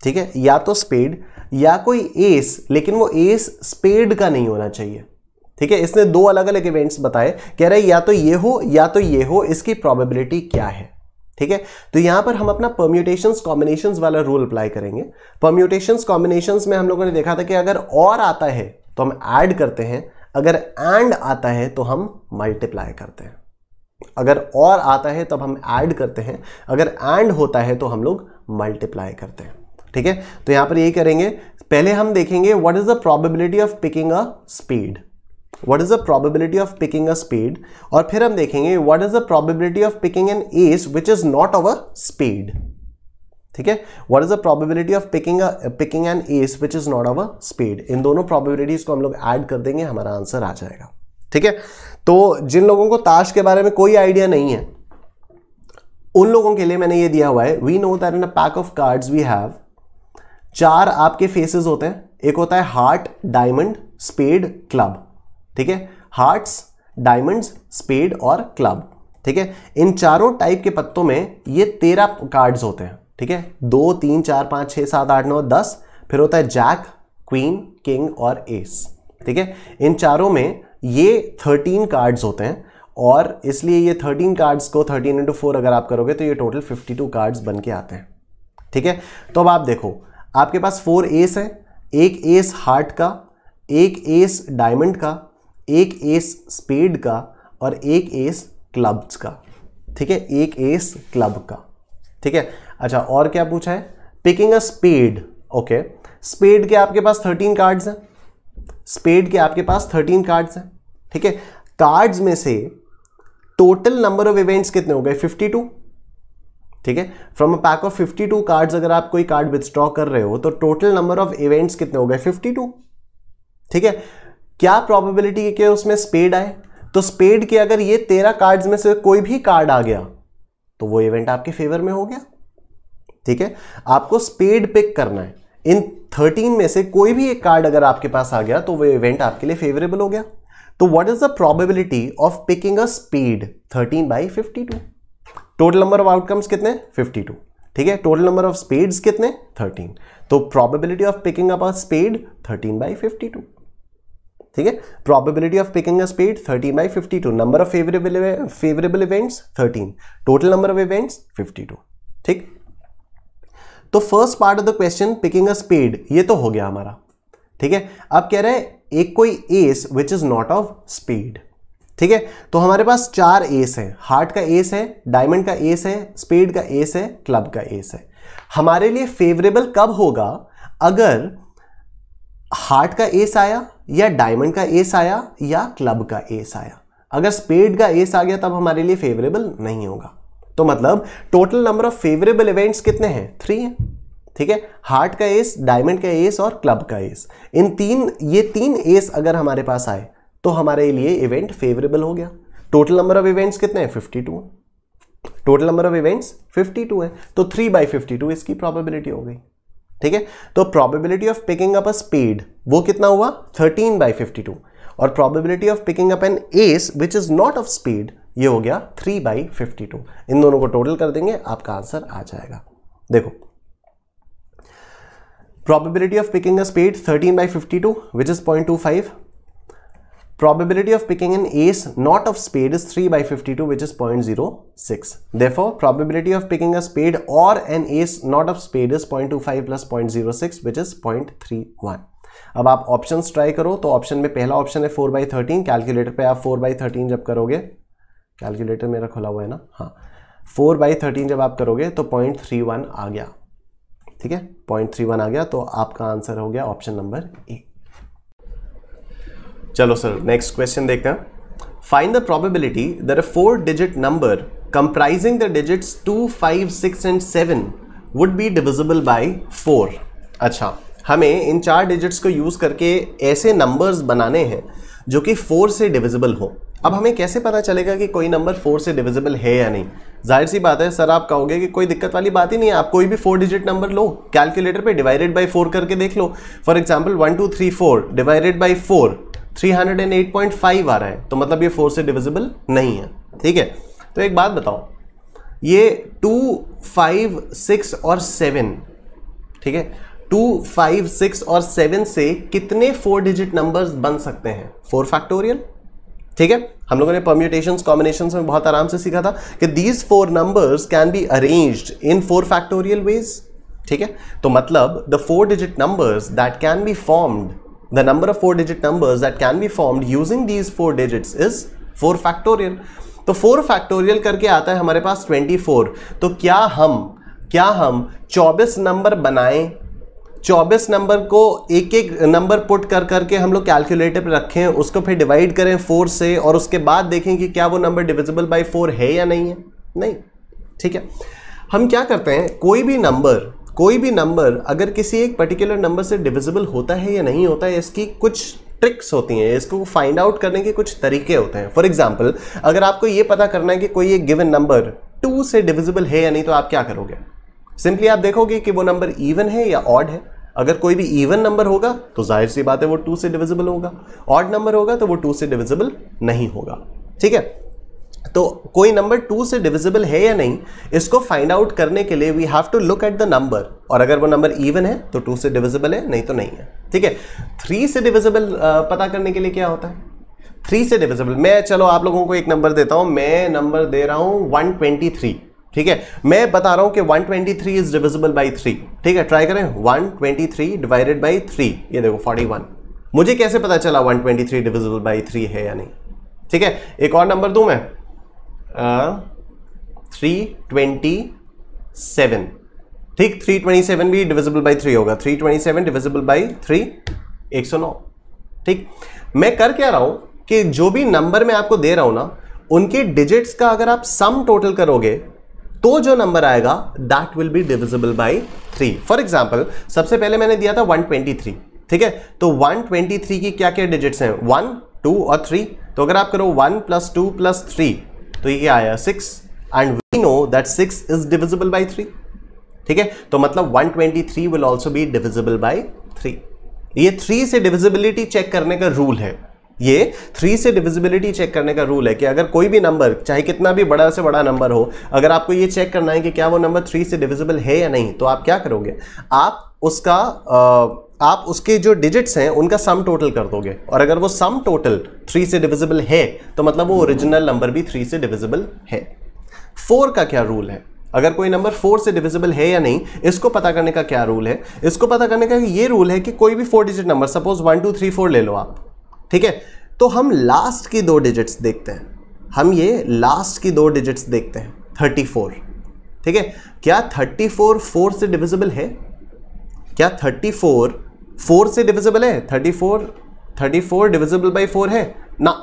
ठीक है या तो स्पेड या कोई एस लेकिन वो एस स्पेड का नहीं होना चाहिए ठीक है इसने दो अलग अलग इवेंट्स बताए कह रहे या तो ये हो या तो ये हो इसकी प्रोबेबिलिटी क्या है ठीक है तो यहां पर हम अपना परम्यूटेशंस कॉम्बिनेशंस वाला रूल अप्लाई करेंगे परम्यूटेशंस कॉम्बिनेशंस में हम लोगों ने देखा था कि अगर और आता है तो हम ऐड करते हैं अगर एंड आता है तो हम मल्टीप्लाई करते हैं अगर और आता है तब हम ऐड करते हैं अगर एंड होता है तो हम लोग मल्टीप्लाई करते हैं ठीक है तो यहां पर यही करेंगे पहले हम देखेंगे what is the probability of picking a speed what is the probability of picking a spade और फिर हम देखेंगे what is the probability of picking an ace which is not our spade ठीक है what is the probability of picking picking an ace which is not our spade इन दोनों probabilities को हम लोग ऐड कर देंगे हमारा आंसर आ जाएगा ठीक है तो जिन लोगों को ताश के बारे में कोई आइडिया नहीं है उन लोगों के लिए मैंने ये दिया हुआ है we know that in a pack of cards we have चार आपके फेसेस होते हैं एक होता है हार्ट डायमंड स्पेड क्लब ठीक है हार्ट्स डायमंड्स स्पेड और क्लब ठीक है इन चारों टाइप के पत्तों में ये तेरह कार्ड्स होते हैं ठीक है दो तीन चार पाँच छः सात आठ नौ दस फिर होता है जैक क्वीन किंग और एस ठीक है इन चारों में ये थर्टीन कार्ड्स होते हैं और इसलिए ये थर्टीन कार्ड्स को थर्टीन इंटू फोर अगर आप करोगे तो ये टोटल फिफ्टी टू कार्ड्स बन के आते हैं ठीक है तो अब आप देखो आपके पास फोर एस है एक एस हार्ट का एक एस डायमंड का एक एस स्पेड का और एक एस क्लब्स का ठीक है एक एस क्लब का ठीक है अच्छा और क्या पूछा है picking a spade okay spade के आपके पास थर्टीन कार्ड्स हैं स्पेड के आपके पास थर्टीन कार्ड्स हैं ठीक है कार्ड्स में से टोटल नंबर ऑफ इवेंट्स कितने हो गए फिफ्टी टू ठीक है from a pack of fifty two cards अगर आप कोई कार्ड विथड्रॉ कर रहे हो तो टोटल नंबर ऑफ इवेंट्स कितने हो गए फिफ्टी टू ठीक है क्या प्रोबेबिलिटी के उसमें स्पेड आए तो स्पेड के अगर ये तेरह कार्ड्स में से कोई भी कार्ड आ गया तो वो इवेंट आपके फेवर में हो गया ठीक है आपको स्पेड पिक करना है इन थर्टीन में से कोई भी एक कार्ड अगर आपके पास आ गया तो वो इवेंट आपके लिए फेवरेबल हो गया तो what is the probability of picking a spade thirteen by fifty two total number of outcomes कितने फिफ्टी टू ठीक है टोटल नंबर ऑफ स्पेड्स कितने थर्टीन तो probability of picking up a spade thirteen by two ठीक है probability of picking a spade 13 by two number of favourable favourable events 13 total number of events 52 ठीक तो first part of the question picking a spade ये तो हो गया हमारा ठीक है अब कह रहे हैं एक कोई ace which is not of spade ठीक है तो हमारे पास चार एस है हार्ट का एस है डायमंड का एस है स्पीड का एस है क्लब का एस है हमारे लिए फेवरेबल कब होगा अगर हार्ट का एस आया या डायमंड का एस आया या क्लब का एस आया अगर स्पेड का एस आ गया तब हमारे लिए फेवरेबल नहीं होगा तो मतलब total number of favourable events कितने हैं थ्री हैं ठीक है हार्ट का एस डायमंड का एस और क्लब का एस इन तीन ये तीन एस अगर हमारे पास आए तो हमारे लिए इवेंट फेवरेबल हो गया टोटल नंबर ऑफ इवेंट्स कितने हैं fifty two total number of events 52 है तो 3 बाई फिफ्टी इसकी प्रॉबेबिलिटी हो गई ठीक है तो probability of picking up a spade वो कितना हुआ 13 बाई टू और probability of picking up an ace which is not of spade ये हो गया 3 बाई फिफ्टी इन दोनों को टोटल कर देंगे आपका आंसर आ जाएगा देखो a spade thirteen by fifty 13 which is point two 0.25 probability of picking an ace not of spade is 3 by 52 which is 0.06 therefore probability of picking a spade or an ace not of spade is 0.25 plus 0.06 which is 0.31 अब आप options try करो तो option में पहला option है 4 by thirteen calculator पे आप 4 by thirteen जब करोगे कैलकुलेटर मेरा खुला हुआ है ना हाँ 4 बाई थर्टीन जब आप करोगे तो 0.31 आ गया ठीक है 0.31 आ गया तो आपका आंसर हो गया ऑप्शन नंबर ए चलो सर नेक्स्ट क्वेश्चन देखते हैं find the probability that a four digit number comprising the digits two five six and seven would be divisible by four अच्छा हमें इन चार डिजिट्स को यूज़ करके ऐसे नंबर्स बनाने हैं जो कि फोर से डिविजिबल हो अब हमें कैसे पता चलेगा कि कोई नंबर फोर से डिविजिबल है या नहीं जाहिर सी बात है सर आप कहोगे कि कोई दिक्कत वाली बात ही नहीं है आप कोई भी फोर डिजिट नंबर लो कैलकुलेटर पे डिवाइडेड बाय फोर करके देख लो for example one two three four divided by four 308.5 आ रहा है तो मतलब ये फोर से डिविजिबल नहीं है ठीक है तो एक बात बताओ ये टू फाइव सिक्स और सेवन ठीक है टू फाइव सिक्स और सेवन से कितने फोर डिजिट नंबर्स बन सकते हैं फोर फैक्टोरियल ठीक है हम लोगों ने परम्यूटेशन कॉम्बिनेशन में बहुत आराम से सीखा था कि these four numbers can be arranged in four factorial ways ठीक है तो मतलब the four digit numbers that can be formed the number of four digit numbers that can be formed using these four digits is four factorial तो four factorial करके आता है हमारे पास 24 तो क्या हम क्या हम 24 नंबर बनाएं 24 नंबर को एक एक नंबर पुट कर करके हम लोग कैलकुलेटर पर रखें उसको फिर डिवाइड करें फोर से और उसके बाद देखें कि क्या वो नंबर डिविजिबल बाय फोर है या नहीं है नहीं ठीक है हम क्या करते हैं कोई भी नंबर कोई भी नंबर अगर किसी एक पर्टिकुलर नंबर से डिविजिबल होता है या नहीं होता है इसकी कुछ ट्रिक्स होती हैं इसको फाइंड आउट करने के कुछ तरीके होते हैं फॉर एग्जाम्पल अगर आपको ये पता करना है कि कोई एक गिवन नंबर टू से डिविजिबल है या नहीं तो आप क्या करोगे सिंपली आप देखोगे कि वो नंबर इवन है या ऑड है अगर कोई भी इवन नंबर होगा तो जाहिर सी बात है वो टू से डिविजिबल होगा ऑड नंबर होगा तो वो टू से डिविजिबल नहीं होगा ठीक है तो कोई नंबर टू से डिविजिबल है या नहीं इसको फाइंड आउट करने के लिए we have to look at the number और अगर वो नंबर इवन है तो टू से डिविजिबल है नहीं तो नहीं है ठीक है थ्री से डिविजिबल पता करने के लिए क्या होता है थ्री से डिविजिबल मैं चलो आप लोगों को एक नंबर देता हूँ मैं नंबर दे रहा हूँ वन ट्वेंटी थ्री ठीक है मैं बता रहा हूं कि 123 twenty three is divisible by three ठीक है ट्राई करें 123 twenty three divided by three ये देखो 41 मुझे कैसे पता चला 123 twenty three divisible by three है या नहीं ठीक है एक और नंबर दूँ मैं थ्री ट्वेंटी सेवन ठीक थ्री ट्वेंटी सेवन भी डिविजिबल बाई थ्री होगा three twenty seven divisible by three एक सौ नौ ठीक मैं कर क्या रहा हूं कि जो भी नंबर मैं आपको दे रहा हूं ना उनके डिजिट्स का अगर आप सम टोटल करोगे तो जो नंबर आएगा that will be divisible by three for example सबसे पहले मैंने दिया था 123 ठीक है तो 123 की क्या क्या डिजिट्स हैं वन टू और थ्री तो अगर आप करो one plus two plus three तो ये आया six and we know that six is divisible by three ठीक है तो मतलब 123 twenty three will also be divisible by three ये थ्री से डिविजिबिलिटी चेक करने का रूल है ये थ्री से डिविजिबिलिटी चेक करने का रूल है कि अगर कोई भी नंबर चाहे कितना भी बड़ा से बड़ा नंबर हो अगर आपको ये चेक करना है कि क्या वो नंबर थ्री से डिविजिबल है या नहीं तो आप क्या करोगे आप उसका आ, आप उसके जो डिजिट्स हैं उनका सम टोटल कर दोगे और अगर वो सम टोटल थ्री से डिविजिबल है तो मतलब वो ओरिजिनल नंबर भी थ्री से डिविजिबल है फोर का क्या रूल है अगर कोई नंबर फोर से डिविजिबल है या नहीं इसको पता करने का क्या रूल है इसको पता करने का ये रूल है कि कोई भी four digit number suppose one two three four ले लो आप ठीक है तो हम लास्ट की दो डिजिट्स देखते हैं हम ये लास्ट की दो डिजिट्स देखते हैं थर्टी फोर ठीक है क्या थर्टी फोर फोर से डिविजिबल है क्या थर्टी फोर फोर से डिविजिबल है thirty four thirty four divisible by four है ना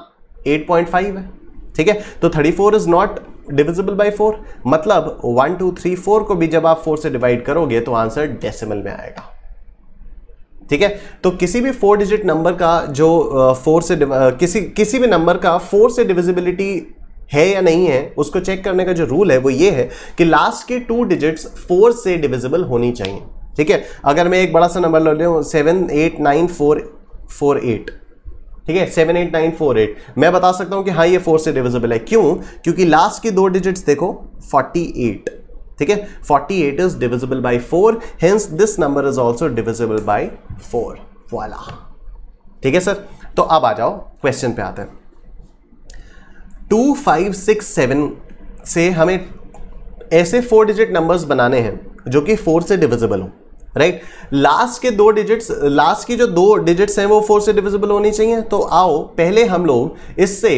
एट पॉइंट फाइव है ठीक है तो thirty four is not divisible by four मतलब वन टू थ्री फोर को भी जब आप फोर से डिवाइड करोगे तो आंसर डेसिमल में आएगा ठीक है तो किसी भी फोर डिजिट नंबर का जो फोर से किसी किसी भी नंबर का फोर से डिविजिबिलिटी है या नहीं है उसको चेक करने का जो रूल है वो ये है कि लास्ट के टू डिजिट्स फोर से डिविजिबल होनी चाहिए ठीक है अगर मैं एक बड़ा सा नंबर ले लूँ seven eight nine four four eight ठीक है seven eight nine four eight मैं बता सकता हूं कि हाँ ये फोर से डिविजिबल है क्यों क्योंकि लास्ट के दो डिजिट्स देखो फोर्टी एट ठीक है forty eight is divisible by four hence this number is also divisible by four वाला ठीक है सर तो अब आ जाओ क्वेश्चन पे आते हैं टू फाइव सिक्स सेवन से हमें ऐसे फोर डिजिट नंबर्स बनाने हैं जो कि फोर से डिविजिबल हो राइट लास्ट के दो डिजिट्स लास्ट की जो दो डिजिट्स हैं वो फोर से डिविजिबल होनी चाहिए तो आओ पहले हम लोग इससे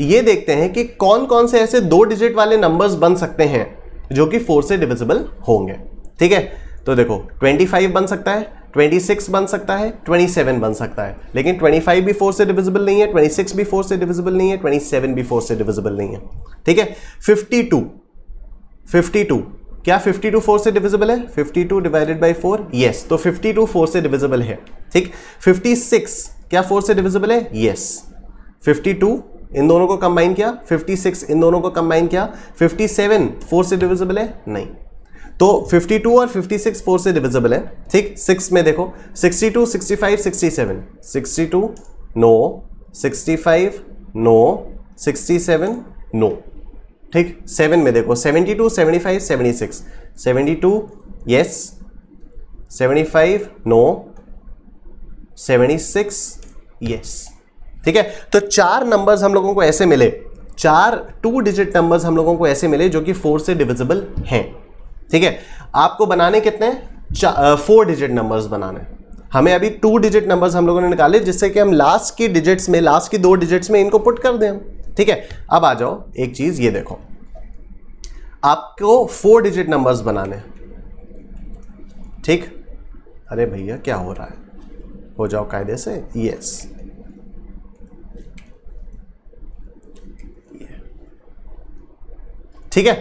ये देखते हैं कि कौन कौन से ऐसे दो डिजिट वाले नंबर्स बन सकते हैं जो कि फोर से डिविजिबल होंगे ठीक है तो देखो 25 बन सकता है 26 बन सकता है 27 बन सकता है लेकिन 25 भी फोर से डिविजिबल नहीं है 26 भी फोर से डिविजिबल नहीं है 27 भी फोर से डिविजिबल नहीं है ठीक है 52 52 क्या 52 4 से डिविजिबल है 52 two divided by four yes तो 52 4 से डिविजिबल है ठीक 56 क्या 4 से डिविजिबल है यस 52 इन दोनों को कंबाइन किया 56 इन दोनों को कंबाइन किया 57 4 से डिविजिबल है नहीं तो 52 और 56 सिक्स फोर से डिविजिबल है ठीक सिक्स में देखो 62 65 67 62 नो 65 नो 67 नो ठीक सेवन में देखो seventy two seventy five seventy six seventy two yes seventy five no seventy six yes ठीक है तो चार नंबर्स हम लोगों को ऐसे मिले चार टू डिजिट नंबर्स हम लोगों को ऐसे मिले जो कि फोर से डिविजिबल हैं ठीक है आपको बनाने कितने फोर डिजिट नंबर्स बनाने हमें अभी टू डिजिट नंबर्स हम लोगों ने निकाले जिससे कि हम लास्ट की डिजिट्स में लास्ट की दो डिजिट्स में इनको पुट कर दें ठीक है अब आ जाओ एक चीज ये देखो आपको फोर डिजिट नंबर्स बनाने ठीक अरे भैया क्या हो रहा है हो जाओ कायदे से यस ठीक है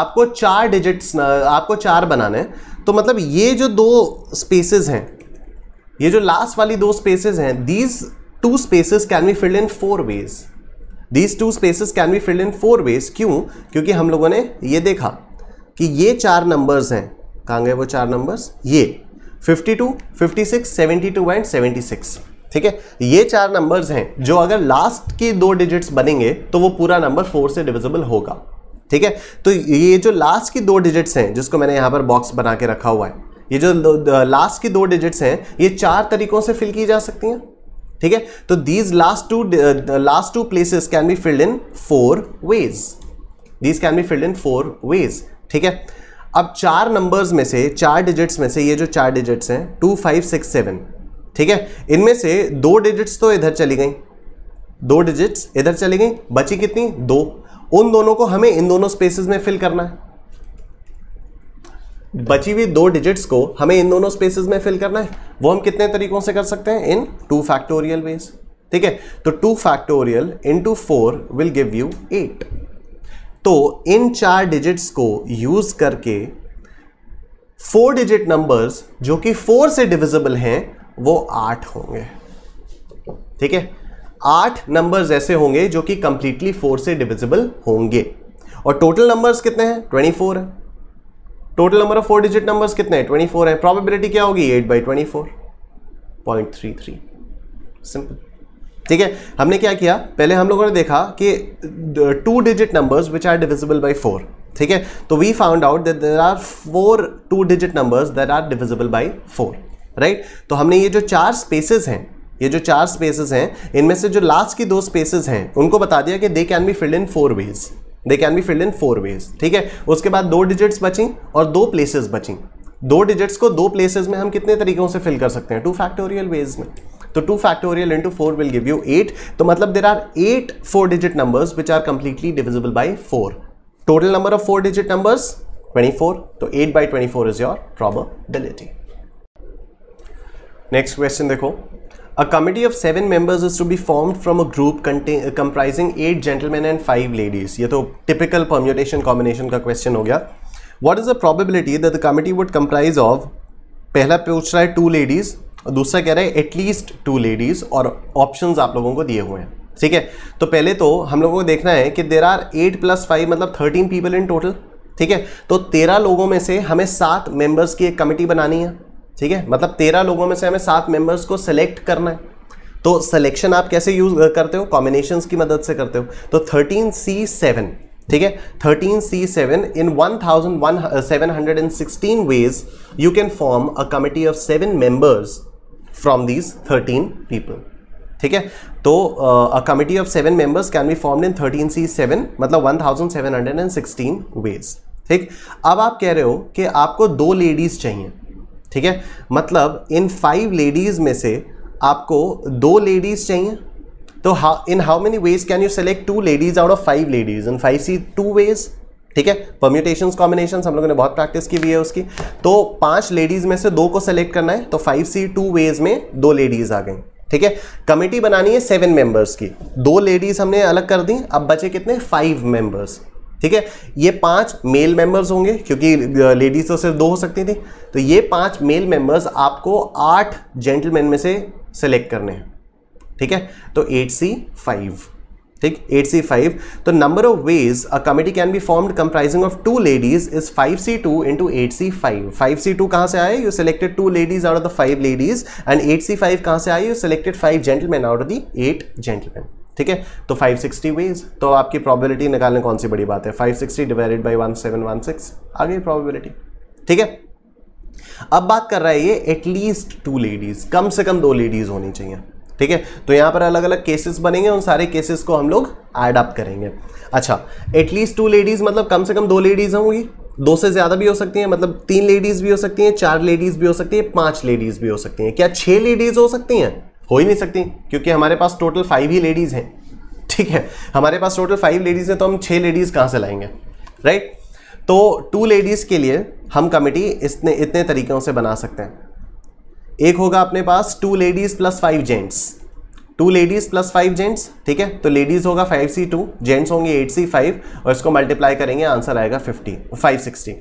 आपको चार डिजिट्स आपको चार बनाने तो मतलब ये जो दो स्पेसेस हैं ये जो लास्ट वाली दो स्पेसेस हैं these two spaces can be filled in four ways these two spaces can be filled in four ways क्यों क्योंकि हम लोगों ने ये देखा कि ये चार नंबर्स हैं कहाँ गए वो चार नंबर्स ये 52, 56, 72 एंड 76 ठीक है ये चार नंबर्स हैं जो अगर लास्ट के दो डिजिट्स बनेंगे तो वो पूरा नंबर फोर से डिविजिबल होगा ठीक है तो ये जो लास्ट की दो डिजिट्स हैं जिसको मैंने यहाँ पर बॉक्स बना के रखा हुआ है ये जो लास्ट uh, की दो डिजिट्स हैं ये चार तरीकों से फिल की जा सकती हैं ठीक है तो these last two last two places can be filled in four ways these can be filled in four ways ठीक है अब चार नंबर्स में से चार डिजिट्स में से ये जो चार डिजिट्स हैं टू फाइव सिक्स सेवन ठीक है इनमें से दो डिजिट्स तो इधर चली गई दो डिजिट्स इधर चली गई बची कितनी दो उन दोनों को हमें इन दोनों स्पेसेस में फिल करना है बची हुई दो डिजिट्स को हमें इन दोनों स्पेसेस में फिल करना है वो हम कितने तरीकों से कर सकते हैं इन टू फैक्टोरियल वेज ठीक है तो two factorial into four will give you eight तो इन चार डिजिट्स को यूज करके फोर डिजिट नंबर्स जो कि फोर से डिविजिबल हैं वो आठ होंगे ठीक है आठ नंबर्स ऐसे होंगे जो कि कंप्लीटली फोर से डिविजिबल होंगे और टोटल नंबर्स कितने हैं ट्वेंटी फोर है total number of four digit numbers कितने ट्वेंटी फोर है प्रॉबेबिलिटी क्या होगी eight by twenty four point three three simple ठीक है हमने क्या किया पहले हम लोगों ने देखा कि two digit numbers which are divisible by four ठीक है तो we found out that there are four two digit numbers that are divisible by four right तो हमने ये जो चार स्पेसेस हैं ये जो चार स्पेसेस हैं इनमें से जो लास्ट की दो स्पेसेस हैं उनको बता दिया कि they can be filled in four ways they can be filled in four ways ठीक है उसके बाद दो डिजिट्स बची और दो प्लेसेस बची दो डिजिट्स को दो प्लेसेस में हम कितने तरीकों से फिल कर सकते हैं टू फैक्टोरियल वेज में तो two factorial into four will give you eight तो मतलब there are eight four digit numbers which are completely divisible by four total number of four digit numbers 24 तो 8 by twenty is your probability next question देखो A committee of seven members is to be formed from a group contain, comprising eight gentlemen and five ladies. ye to typical permutation combination ka question ho gaya What is the probability that the committee would comprise of pehla pooch raha hai two ladies aur dusra keh raha hai at least two ladies aur options aap logon ko diye hue hain ठीक है तो पहले तो हम लोगों को देखना है कि there are eight plus five मतलब थर्टीन पीपल इन टोटल ठीक है तो तेरह लोगों में से हमें सात मेंबर्स की एक कमेटी बनानी है ठीक है मतलब तेरह लोगों में से हमें सात मेंबर्स को सेलेक्ट करना है तो सिलेक्शन आप कैसे यूज करते हो कॉम्बिनेशन की मदद से करते हो तो थर्टीन सी सेवन ठीक है thirteen C seven in one thousand one seven hundred and sixteen ways you can form a committee of seven members from these thirteen people ठीक है तो a committee of seven members can be form in thirteen C seven मतलब one thousand seven hundred and sixteen ways ठीक अब आप कह रहे हो कि आपको दो लेडीज चाहिए ठीक है मतलब इन फाइव लेडीज़ में से आपको दो लेडीज़ चाहिए तो in how many ways can you select two ladies out of five ladies in five C two ways ठीक है परम्यूटेशन कॉम्बिनेशन हम लोगों ने बहुत प्रैक्टिस की हुई है उसकी तो पांच लेडीज़ में से दो को सेलेक्ट करना है तो फाइव सी टू वेज में दो लेडीज़ आ गई ठीक है कमेटी बनानी है सेवन मेंबर्स की दो लेडीज़ हमने अलग कर दी अब बचे कितने फाइव मेंबर्स ठीक है ये पांच मेल मेंबर्स होंगे क्योंकि लेडीज तो सिर्फ दो हो सकती थी तो ये पांच मेल मेंबर्स आपको आठ जेंटलमैन में से सेलेक्ट करने हैं ठीक है तो एट सी फाइव ठीक एट सी फाइव तो number of ways a committee can be formed comprising of two ladies is five C two into eight C five five C two कहाँ से आए you selected two ladies out of the five ladies and eight C five कहाँ से आए you selected five gentlemen out of the eight gentlemen ठीक है तो 560 veg तो आपकी प्रोबेबिलिटी निकालने कौन सी बड़ी बात है 560 divided by one one seven six आ गई प्रॉबिलिटी ठीक है अब बात कर रहा है ये एटलीस्ट टू लेडीज कम से कम दो लेडीज होनी चाहिए ठीक है तो यहाँ पर अलग अलग केसेस बनेंगे उन सारे केसेस को हम लोग एड अप करेंगे अच्छा एटलीस्ट टू लेडीज मतलब कम से कम दो लेडीज होंगी दो से ज़्यादा भी हो सकती हैं मतलब तीन लेडीज़ भी हो सकती हैं चार लेडीज़ भी हो सकती हैं पांच लेडीज़ भी हो सकती हैं क्या छह लेडीज़ हो सकती हैं हो ही नहीं सकती क्योंकि हमारे पास टोटल फाइव ही लेडीज़ हैं ठीक है हमारे पास टोटल फाइव लेडीज़ हैं तो हम छः लेडीज़ कहाँ से लाएंगे राइट तो टू लेडीज़ के लिए हम कमेटी इतने इतने तरीक़ों से बना सकते हैं एक होगा अपने पास two ladies plus five gents two ladies plus five gents ठीक है तो लेडीज़ होगा फाइव सी टू जेंट्स होंगे एट सी फाइव और इसको मल्टीप्लाई करेंगे आंसर आएगा फिफ्टी फाइव सिक्सटी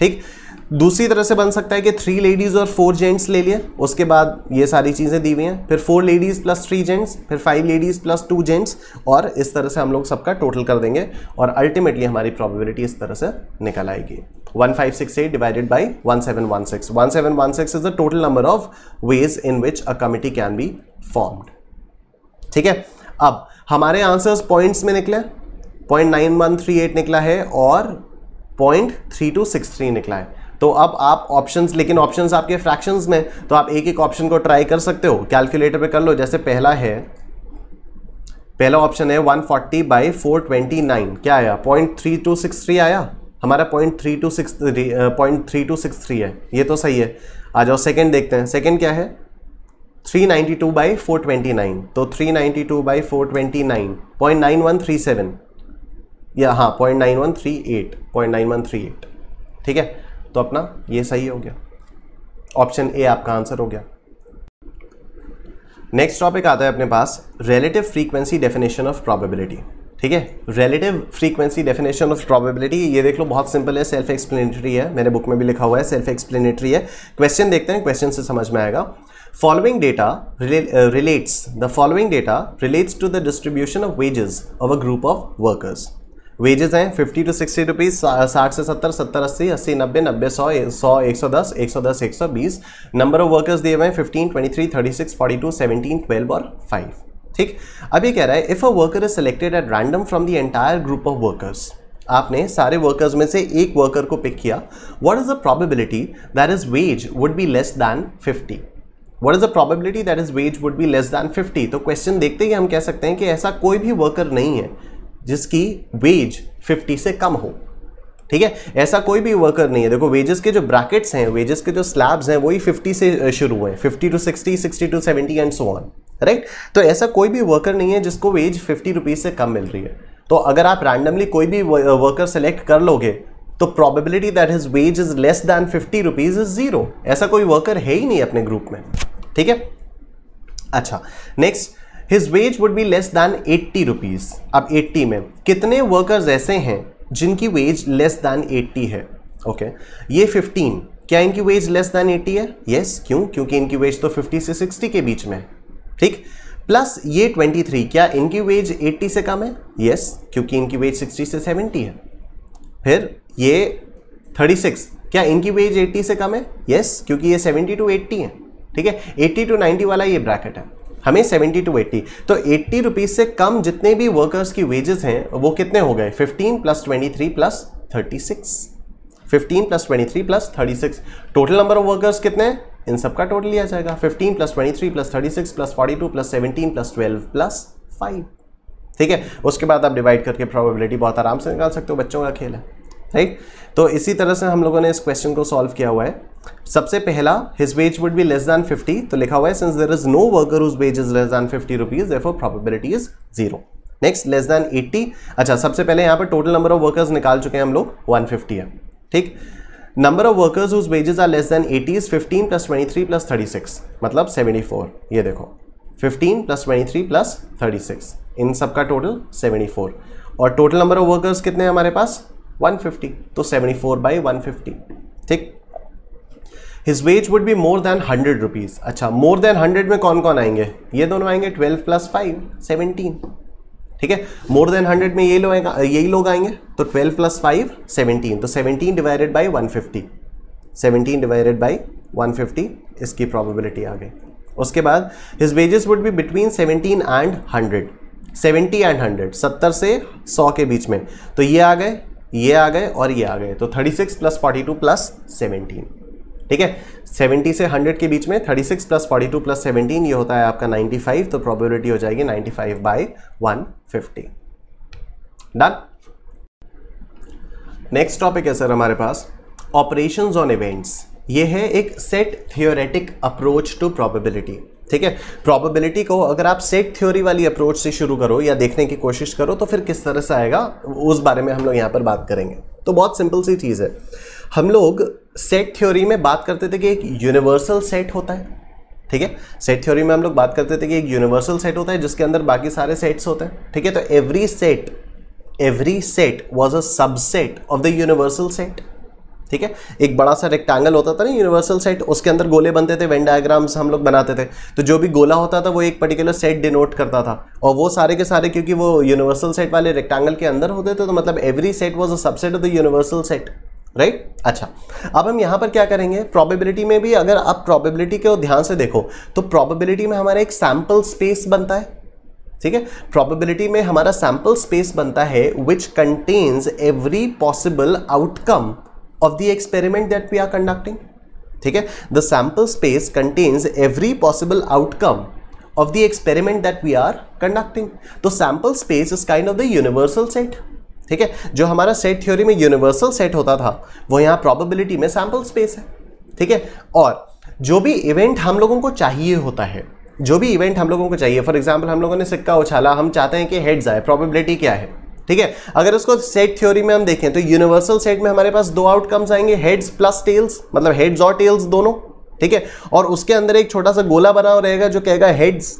ठीक दूसरी तरह से बन सकता है कि थ्री लेडीज़ और फोर जेंट्स ले लिए उसके बाद ये सारी चीज़ें दी हुई हैं फिर four ladies plus three gents फिर five ladies plus two gents और इस तरह से हम लोग सबका टोटल कर देंगे और अल्टीमेटली हमारी प्रॉबिलिटी इस तरह से निकल आएगी one one one five six eight divided by seven six one seven one six is the total number of ways in which a committee can be formed ठीक है अब हमारे आंसर्स पॉइंट्स में निकले point nine one three eight निकला है और point three two six three निकला है तो अब आप ऑप्शंस लेकिन ऑप्शंस आपके फ्रैक्शंस में तो आप एक एक ऑप्शन को ट्राई कर सकते हो कैलकुलेटर पे कर लो जैसे पहला है पहला ऑप्शन है 140 फोर्टी बाई फोर क्या आया point three two six three आया हमारा point three two six point three two six three है ये तो सही है आ जाओ सेकेंड देखते हैं सेकेंड क्या है 392 ninety two by four twenty nine तो 392 ninety two by four twenty nine point nine one three seven या हाँ point nine one three eight point nine one three eight ठीक है तो अपना ये सही हो गया ऑप्शन ए आपका आंसर हो गया नेक्स्ट टॉपिक आता है अपने पास relative frequency definition of probability ठीक है relative frequency definition of probability ये देख लो बहुत सिंपल है सेल्फ एक्सप्लेनेटरी है मैंने बुक में भी लिखा हुआ है सेल्फ एक्सप्लेनेटरी है क्वेश्चन देखते हैं क्वेश्चन से समझ में आएगा following data relates the following data relates to the distribution of wages of a group of workers wages हैं फिफ्टी टू सिक्सटी रुपीज़ साठ से सत्तर सत्तर अस्सी अस्सी नब्बे नब्बे सौ सौ एक सौ दस एक सौ दस एक सौ बीस नंबर ऑफ वर्कर्स दिए हुए हैं fifteen twenty three thirty six forty two seventeen twelve और फाइव ठीक अब ये कह रहा है if a worker is selected at random from the entire group of workers आपने सारे वर्कर्स में से एक वर्कर को पिक किया what is the probability that is wage would be less than fifty what is the probability that is wage would be less than fifty तो question देखते ही हम कह सकते हैं कि ऐसा कोई भी वर्कर नहीं है जिसकी वेज 50 से कम हो ठीक है ऐसा कोई भी वर्कर नहीं है देखो वेजेस के जो ब्रैकेट्स हैं वेजेस के जो स्लैब्स हैं वही 50 से शुरू हुए 50 to 60 60 to 70 and so on right तो ऐसा कोई भी वर्कर नहीं है जिसको वेज फिफ्टी रुपीज़ से कम मिल रही है तो अगर आप रैंडमली कोई भी वर्कर सेलेक्ट कर लोगे तो probability that his wage is less than fifty rupees is zero ऐसा कोई वर्कर है ही नहीं अपने ग्रुप में ठीक है अच्छा next his wage would be less than eighty rupees अब एट्टी में कितने वर्कर्स ऐसे हैं जिनकी वेज लेस दैन एट्टी है ओके okay. ये फिफ्टीन क्या इनकी वेज लेस दैन एट्टी है यस yes, क्यों क्योंकि इनकी वेज तो फिफ्टी से सिक्सटी के बीच में है ठीक प्लस ये ट्वेंटी थ्री क्या इनकी वेज एट्टी से कम है यस yes, क्योंकि इनकी वेज सिक्सटी से सेवेंटी है फिर ये थर्टी सिक्स क्या इनकी वेज एट्टी से कम है यस yes, क्योंकि ये सेवेंटी टू एट्टी है ठीक है एट्टी टू नाइन्टी वाला ये ब्रैकेट है हमें 70 टू 80 तो 80 रुपीज़ से कम जितने भी वर्कर्स की वेजेस हैं वो कितने हो गए 15 plus 23 plus 36 15 plus 23 plus 36 total number of workers कितने इन सबका टोटल लिया जाएगा 15 plus 23 plus 36 plus 42 plus 17 plus 12 plus 5 ठीक है उसके बाद आप डिवाइड करके प्रोबेबिलिटी बहुत आराम से निकाल सकते हो बच्चों का खेल है राइट तो इसी तरह से हम लोगों ने इस क्वेश्चन को सॉल्व किया हुआ है सबसे पहला his wage would be less than 50 तो लिखा हुआ है since there is no worker whose wage is less than 50 rupees therefore probability is zero next less than 80 अच्छा सबसे पहले यहाँ पर टोटल नंबर ऑफ वर्कर्स निकाल चुके हैं हम लोग 150 है ठीक number of workers whose wages are less than 80 is 15 plus 23 plus 36 मतलब 74 ये देखो 15 प्लस 23 प्लस 36 इन सबका का टोटल 74 और टोटल नंबर ऑफ वर्कर्स कितने हैं हमारे पास 150 तो 74 बाई 150 ठीक his wage would be more than hundred rupees अच्छा मोर देन हंड्रेड में कौन कौन आएंगे ये दोनों आएंगे ट्वेल्व प्लस फाइव सेवनटीन ठीक है मोर देन हंड्रेड में यही लोग यही लोग आएंगे तो ट्वेल्व प्लस फाइव सेवनटीन तो seventeen divided by one fifty seventeen divided by one fifty इसकी प्रॉबिलिटी आ गई उसके बाद his wages would be between seventeen and hundred seventy and hundred सत्तर से सौ के बीच में तो ये आ गए ये आ गए और ये आ गए तो 36 प्लस टू प्लस सेवनटीन ठीक है 70 से 100 के बीच में 36 प्लस टू प्लस सेवनटीन ये होता है आपका 95 तो प्रोबेबिलिटी हो जाएगी 95 five by one done next topic है सर हमारे पास ऑपरेशंस ऑन इवेंट्स ये है एक set theoretic approach to probability ठीक है प्रोबेबिलिटी को अगर आप सेट थ्योरी वाली अप्रोच से शुरू करो या देखने की कोशिश करो तो फिर किस तरह से आएगा उस बारे में हम लोग यहाँ पर बात करेंगे तो बहुत सिंपल सी चीज़ है हम लोग सेट थ्योरी में बात करते थे कि एक यूनिवर्सल सेट होता है ठीक है सेट थ्योरी में हम लोग बात करते थे कि एक यूनिवर्सल सेट होता है जिसके अंदर बाकी सारे सेट्स होते हैं ठीक है तो every set every set was a subset of the universal set ठीक है एक बड़ा सा रेक्टेंगल होता था ना यूनिवर्सल सेट उसके अंदर गोले बनते थे वेन डायग्राम्स हम लोग बनाते थे तो जो भी गोला होता था वो एक पर्टिकुलर सेट डिनोट करता था और वो सारे के सारे क्योंकि वो यूनिवर्सल सेट वाले रेक्टेंगल के अंदर होते थे तो मतलब every set was a subset of the universal set right right? अच्छा अब हम यहाँ पर क्या करेंगे प्रोबेबिलिटी में भी अगर आप प्रोबेबिलिटी को ध्यान से देखो तो प्रोबेबिलिटी में हमारा एक सैम्पल स्पेस बनता है ठीक है प्रोबेबिलिटी में हमारा सैम्पल स्पेस बनता है which contains every possible outcome of the experiment that we are conducting ठीक है the sample space contains every possible outcome of the experiment that we are conducting तो sample space is kind of the universal set ठीक है जो हमारा set theory में universal set होता था वो यहाँ प्रॉबिलिटी में सैम्पल स्पेस है ठीक है और जो भी इवेंट हम लोगों को चाहिए होता है जो भी इवेंट हम लोगों को चाहिए फॉर एग्जाम्पल हम लोगों ने सिक्का उछाला हम चाहते हैं कि हेड्स आए प्रॉबिलिटी क्या है ठीक है अगर उसको सेट थ्योरी में हम देखें तो यूनिवर्सल सेट में हमारे पास दो आउटकम्स आएंगे हेड्स प्लस टेल्स मतलब हेड्स और टेल्स दोनों ठीक है और उसके अंदर एक छोटा सा गोला बना रहेगा जो कहेगा हेड्स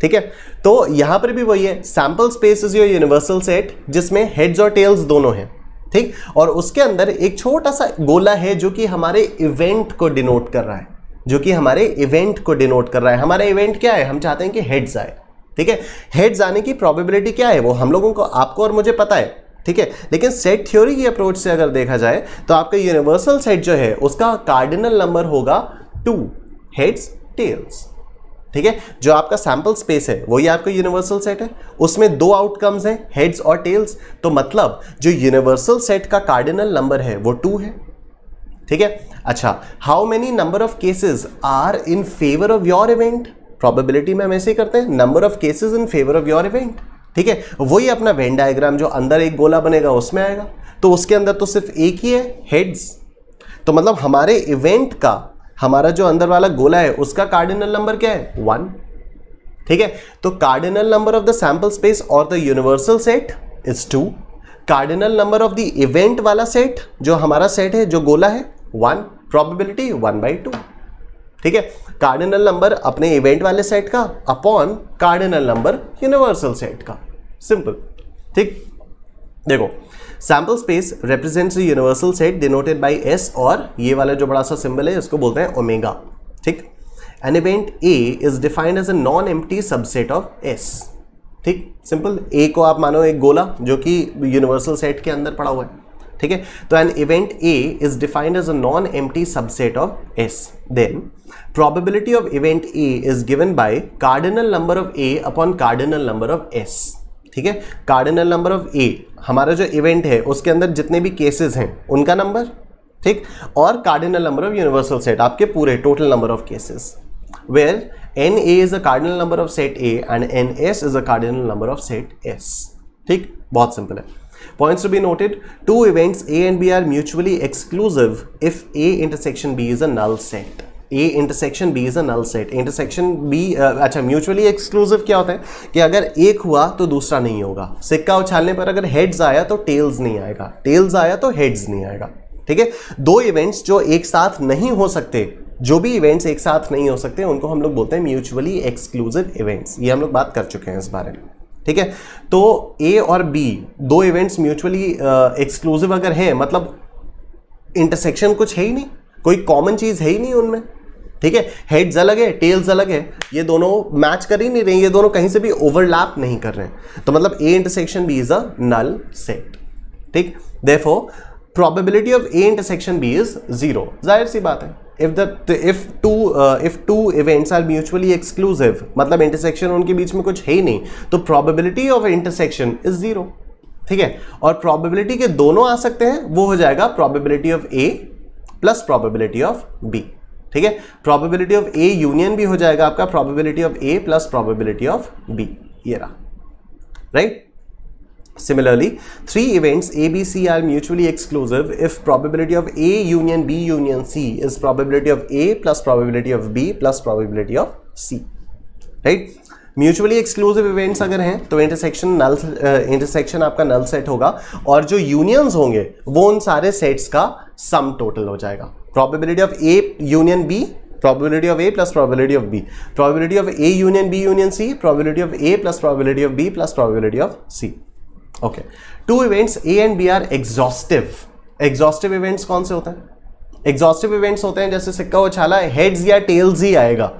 ठीक है तो यहां पर भी वही है sample space is your universal set जिसमें हेड्स और टेल्स दोनों हैं ठीक और उसके अंदर एक छोटा सा गोला है जो कि हमारे इवेंट को डिनोट कर रहा है जो कि हमारे इवेंट को डिनोट कर रहा है हमारा इवेंट क्या है हम चाहते हैं कि हेड्स आए ठीक है हेड जाने की प्रोबेबिलिटी क्या है वो हम लोगों को आपको और मुझे पता है ठीक है लेकिन सेट थ्योरी की अप्रोच से अगर देखा जाए तो आपका यूनिवर्सल सेट जो है उसका कार्डिनल नंबर होगा टू हेड्स टेल्स ठीक है जो आपका सैंपल स्पेस है वही आपका यूनिवर्सल सेट है उसमें दो आउटकम्स हैं हेड्स और टेल्स तो मतलब जो यूनिवर्सल सेट का कार्डिनल नंबर है वो टू है ठीक है अच्छा how many number of cases are in favour of your event probability में हम ऐसे ही करते हैं number of cases in favour of your event ठीक है वही अपना वेन डायग्राम जो अंदर एक गोला बनेगा उसमें आएगा तो उसके अंदर तो सिर्फ एक ही है हेड्स तो मतलब हमारे इवेंट का हमारा जो अंदर वाला गोला है उसका कार्डिनल नंबर क्या है वन ठीक है तो cardinal number of the sample space और the universal set is two cardinal number of the event वाला सेट जो हमारा सेट है जो गोला है one probability one by two ठीक है कार्डिनल नंबर अपने इवेंट वाले सेट का upon cardinal number universal set का सिंपल ठीक देखो sample space represents universal set denoted by S और ये वाला जो बड़ा सा सिंबल है इसको बोलते हैं ओमेगा ठीक an event A is defined as a non empty subset of S ठीक सिंपल ए को आप मानो एक गोला जो कि यूनिवर्सल सेट के अंदर पड़ा हुआ है ठीक है तो an event A is defined as a non टी subset of S then probability of event A is given by cardinal number of A upon cardinal number of S ठीक है कार्डिनल नंबर ऑफ ए हमारा जो event है उसके अंदर जितने भी केसेस हैं उनका नंबर ठीक और cardinal number of universal set आपके पूरे total number of cases where n A is a cardinal number of set A and n S is a cardinal number of set S ठीक बहुत simple है Points to be noted, two events A and B are mutually exclusive if A intersection B is a null set. A intersection B is a null set intersection uh, अच्छा mutually exclusive क्या होता है कि अगर एक हुआ तो दूसरा नहीं होगा सिक्का उछालने पर अगर हेड्स आया तो टेल्स नहीं आएगा टेल्स आया तो हेड्स नहीं आएगा ठीक है दो इवेंट्स जो एक साथ नहीं हो सकते जो भी इवेंट्स एक साथ नहीं हो सकते उनको हम लोग बोलते हैं म्यूचुअली एक्सक्लूसिव इवेंट्स ये हम लोग बात कर चुके हैं इस बारे में ठीक है तो ए और बी दो इवेंट्स म्यूचुअली एक्सक्लूसिव अगर हैं मतलब इंटरसेक्शन कुछ है ही नहीं कोई कॉमन चीज़ है ही नहीं उनमें ठीक है हेड्स अलग है टेल्स अलग है ये दोनों मैच कर ही नहीं रहे ये दोनों कहीं से भी ओवरलैप नहीं कर रहे हैं तो मतलब A intersection B is a null set ठीक therefore probability of A intersection B is zero जाहिर सी बात है if the if two uh, if two events are mutually exclusive मतलब इंटरसेक्शन उनके बीच में कुछ है ही नहीं तो probability of intersection is zero ठीक है और प्रोबेबिलिटी के दोनों आ सकते हैं वो हो जाएगा probability of A plus probability of B ठीक है प्रोबेबिलिटी ऑफ ए यूनियन भी हो जाएगा आपका probability of A plus probability of B ये रहा right right? Similarly, three events A, B, C are mutually exclusive if probability of A union B union C is probability of A plus probability of B plus probability of C. Right? Mutually exclusive events अगर हैं तो intersection नल intersection आपका null set होगा और जो unions होंगे वो उन सारे सेट्स का सम टोटल हो जाएगा probability of A union B, probability of A plus probability of B, probability of A union B union C, probability of A plus probability of B plus probability of C. Okay two events A and B are exhaustive exhaustive events कौन से होते हैं exhaustive events होते हैं जैसे सिक्का उछाला heads या tales ही आएगा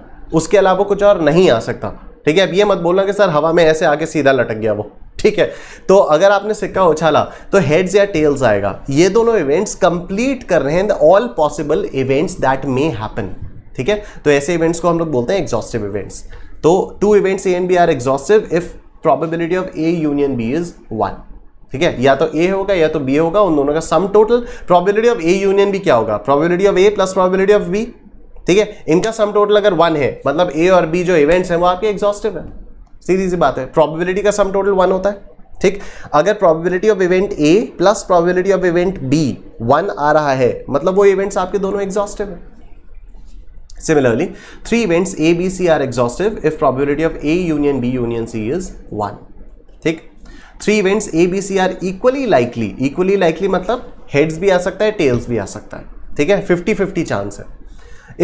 उसके अलावा कुछ और नहीं आ सकता ठीक है अब ये मत बोलना कि सर हवा में ऐसे आके सीधा लटक गया वो ठीक है तो अगर आपने सिक्का उछाला तो हेड्स या टेल्स आएगा ये दोनों इवेंट्स कंप्लीट कर रहे हैं the all possible events that may happen ठीक है तो ऐसे इवेंट्स को हम लोग बोलते हैं एग्जॉस्टिव इवेंट्स तो two events A and B are exhaustive if probability of A union B is one ठीक है या तो ए होगा या तो बी होगा उन दोनों का sum total probability of A union B क्या होगा probability of A plus probability of B ठीक है इनका सम टोटल अगर वन है मतलब ए और बी जो इवेंट्स हैं वो आपके एग्जॉस्टिव है सीधी सी बात है प्रॉबिलिटी का सम टोटल वन होता है ठीक अगर probability of event A plus probability of event B one आ रहा है मतलब वो इवेंट्स आपके दोनों एग्जॉस्टिव है Similarly, three events A, B, C are exhaustive if probability of A union B union C is 1. ठीक three events a b c are equally likely equally likely मतलब heads भी आ सकता है tails भी आ सकता है ठीक है फिफ्टी फिफ्टी chance है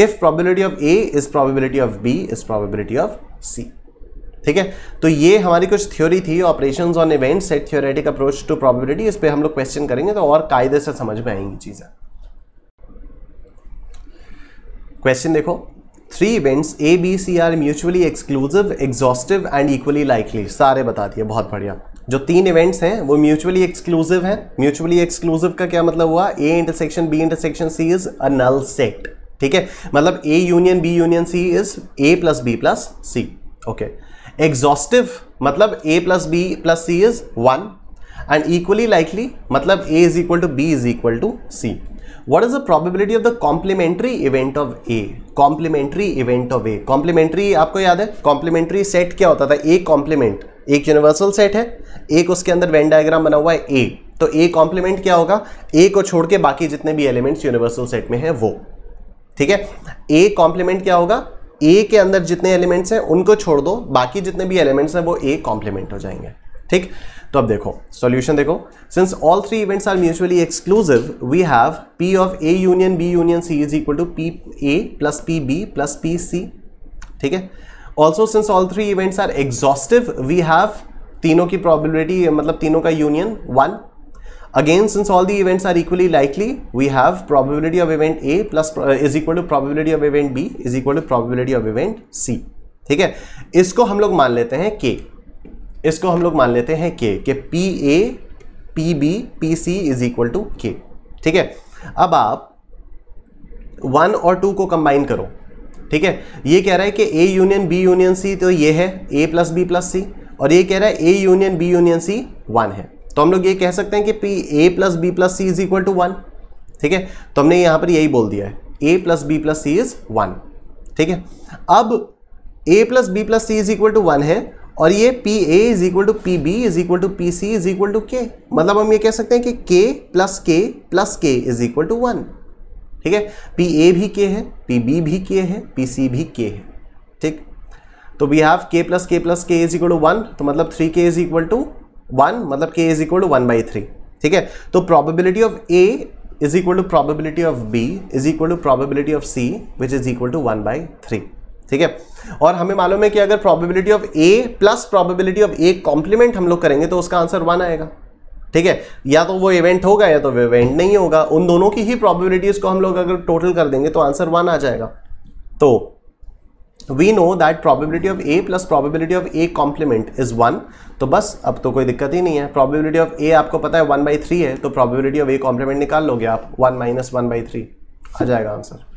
if probability of a is probability of b is probability of c ठीक है तो ये हमारी कुछ थ्योरी थी operations on events set theoretic approach to probability इस पर हम लोग क्वेश्चन करेंगे तो और कायदे से समझ में आएंगी चीज़ें क्वेश्चन देखो three events A B C are mutually exclusive exhaustive and equally likely सारे बता दिए बहुत बढ़िया जो तीन इवेंट्स हैं वो म्यूचुअली एक्सक्लूसिव हैं म्यूचुअली एक्सक्लूसिव का क्या मतलब हुआ A intersection B intersection C is a null set ठीक है मतलब A union B union C is A plus B plus C okay exhaustive मतलब A plus B plus C is one and equally likely मतलब A is equal to B is equal to C what is the probability of the complementary event of A complementary event of A complementary आपको याद है complementary set क्या होता था A complement एक universal set है एक उसके अंदर वेन डायग्राम बना हुआ है ए तो ए कॉम्प्लीमेंट क्या होगा ए को छोड़ के बाकी जितने भी एलिमेंट्स यूनिवर्सल सेट में है वो ठीक है ए कॉम्प्लीमेंट क्या होगा ए के अंदर जितने एलिमेंट्स हैं उनको छोड़ दो बाकी जितने भी एलिमेंट्स हैं वो ए कॉम्प्लीमेंट हो जाएंगे ठीक तो अब देखो सॉल्यूशन देखो since all three events are mutually exclusive we have P of A union B union C is equal to P A plus P B plus P C ठीक है also since all three events are exhaustive we have तीनों की probability मतलब तीनों का union one again since all the events are equally likely we have probability of event A plus is equal to to of event B is equal to to of event C ठीक है इसको हम लोग मान लेते हैं के इसको हम लोग मान लेते हैं के K P A P B P C is equal to K ठीक है अब आप वन और टू को कंबाइन करो ठीक है ये कह रहा है कि A union B union C तो ये है A plus B plus C और ये कह रहा है A union B union C one है तो हम लोग ये कह सकते हैं कि P A plus B plus C is equal to one ठीक है तो हमने यहाँ पर यही बोल दिया है A plus B plus C is one ठीक है अब A plus B plus C is equal to one है और ये P A is equal to P B is equal to P C is equal to K मतलब हम ये कह सकते हैं कि के plus K plus K is equal to one ठीक है पी ए भी के है पी बी भी के है पी सी भी के है ठीक तो we have K plus K plus K is equal to one तो मतलब थ्री के इज इक्वल टू वन मतलब K is equal to one by three ठीक है तो probability of A is equal to probability of B is equal to probability of C which is equal to one by three ठीक है और हमें मालूम है कि अगर probability of A plus probability of A complement हम लोग करेंगे तो उसका आंसर वन आएगा ठीक है या तो वो इवेंट होगा या तो वो इवेंट नहीं होगा उन दोनों की ही प्रोबेबिलिटीज को हम लोग अगर टोटल कर देंगे तो आंसर वन आ जाएगा तो we know that probability of A plus probability of A complement is one तो बस अब तो कोई दिक्कत ही नहीं है प्रोबेबिलिटी ऑफ ए आपको पता है वन बाई थ्री है तो प्रोबेबिलिटी ऑफ ए कॉम्प्लीमेंट निकाल लोगे आप one minus one by three आ जाएगा आंसर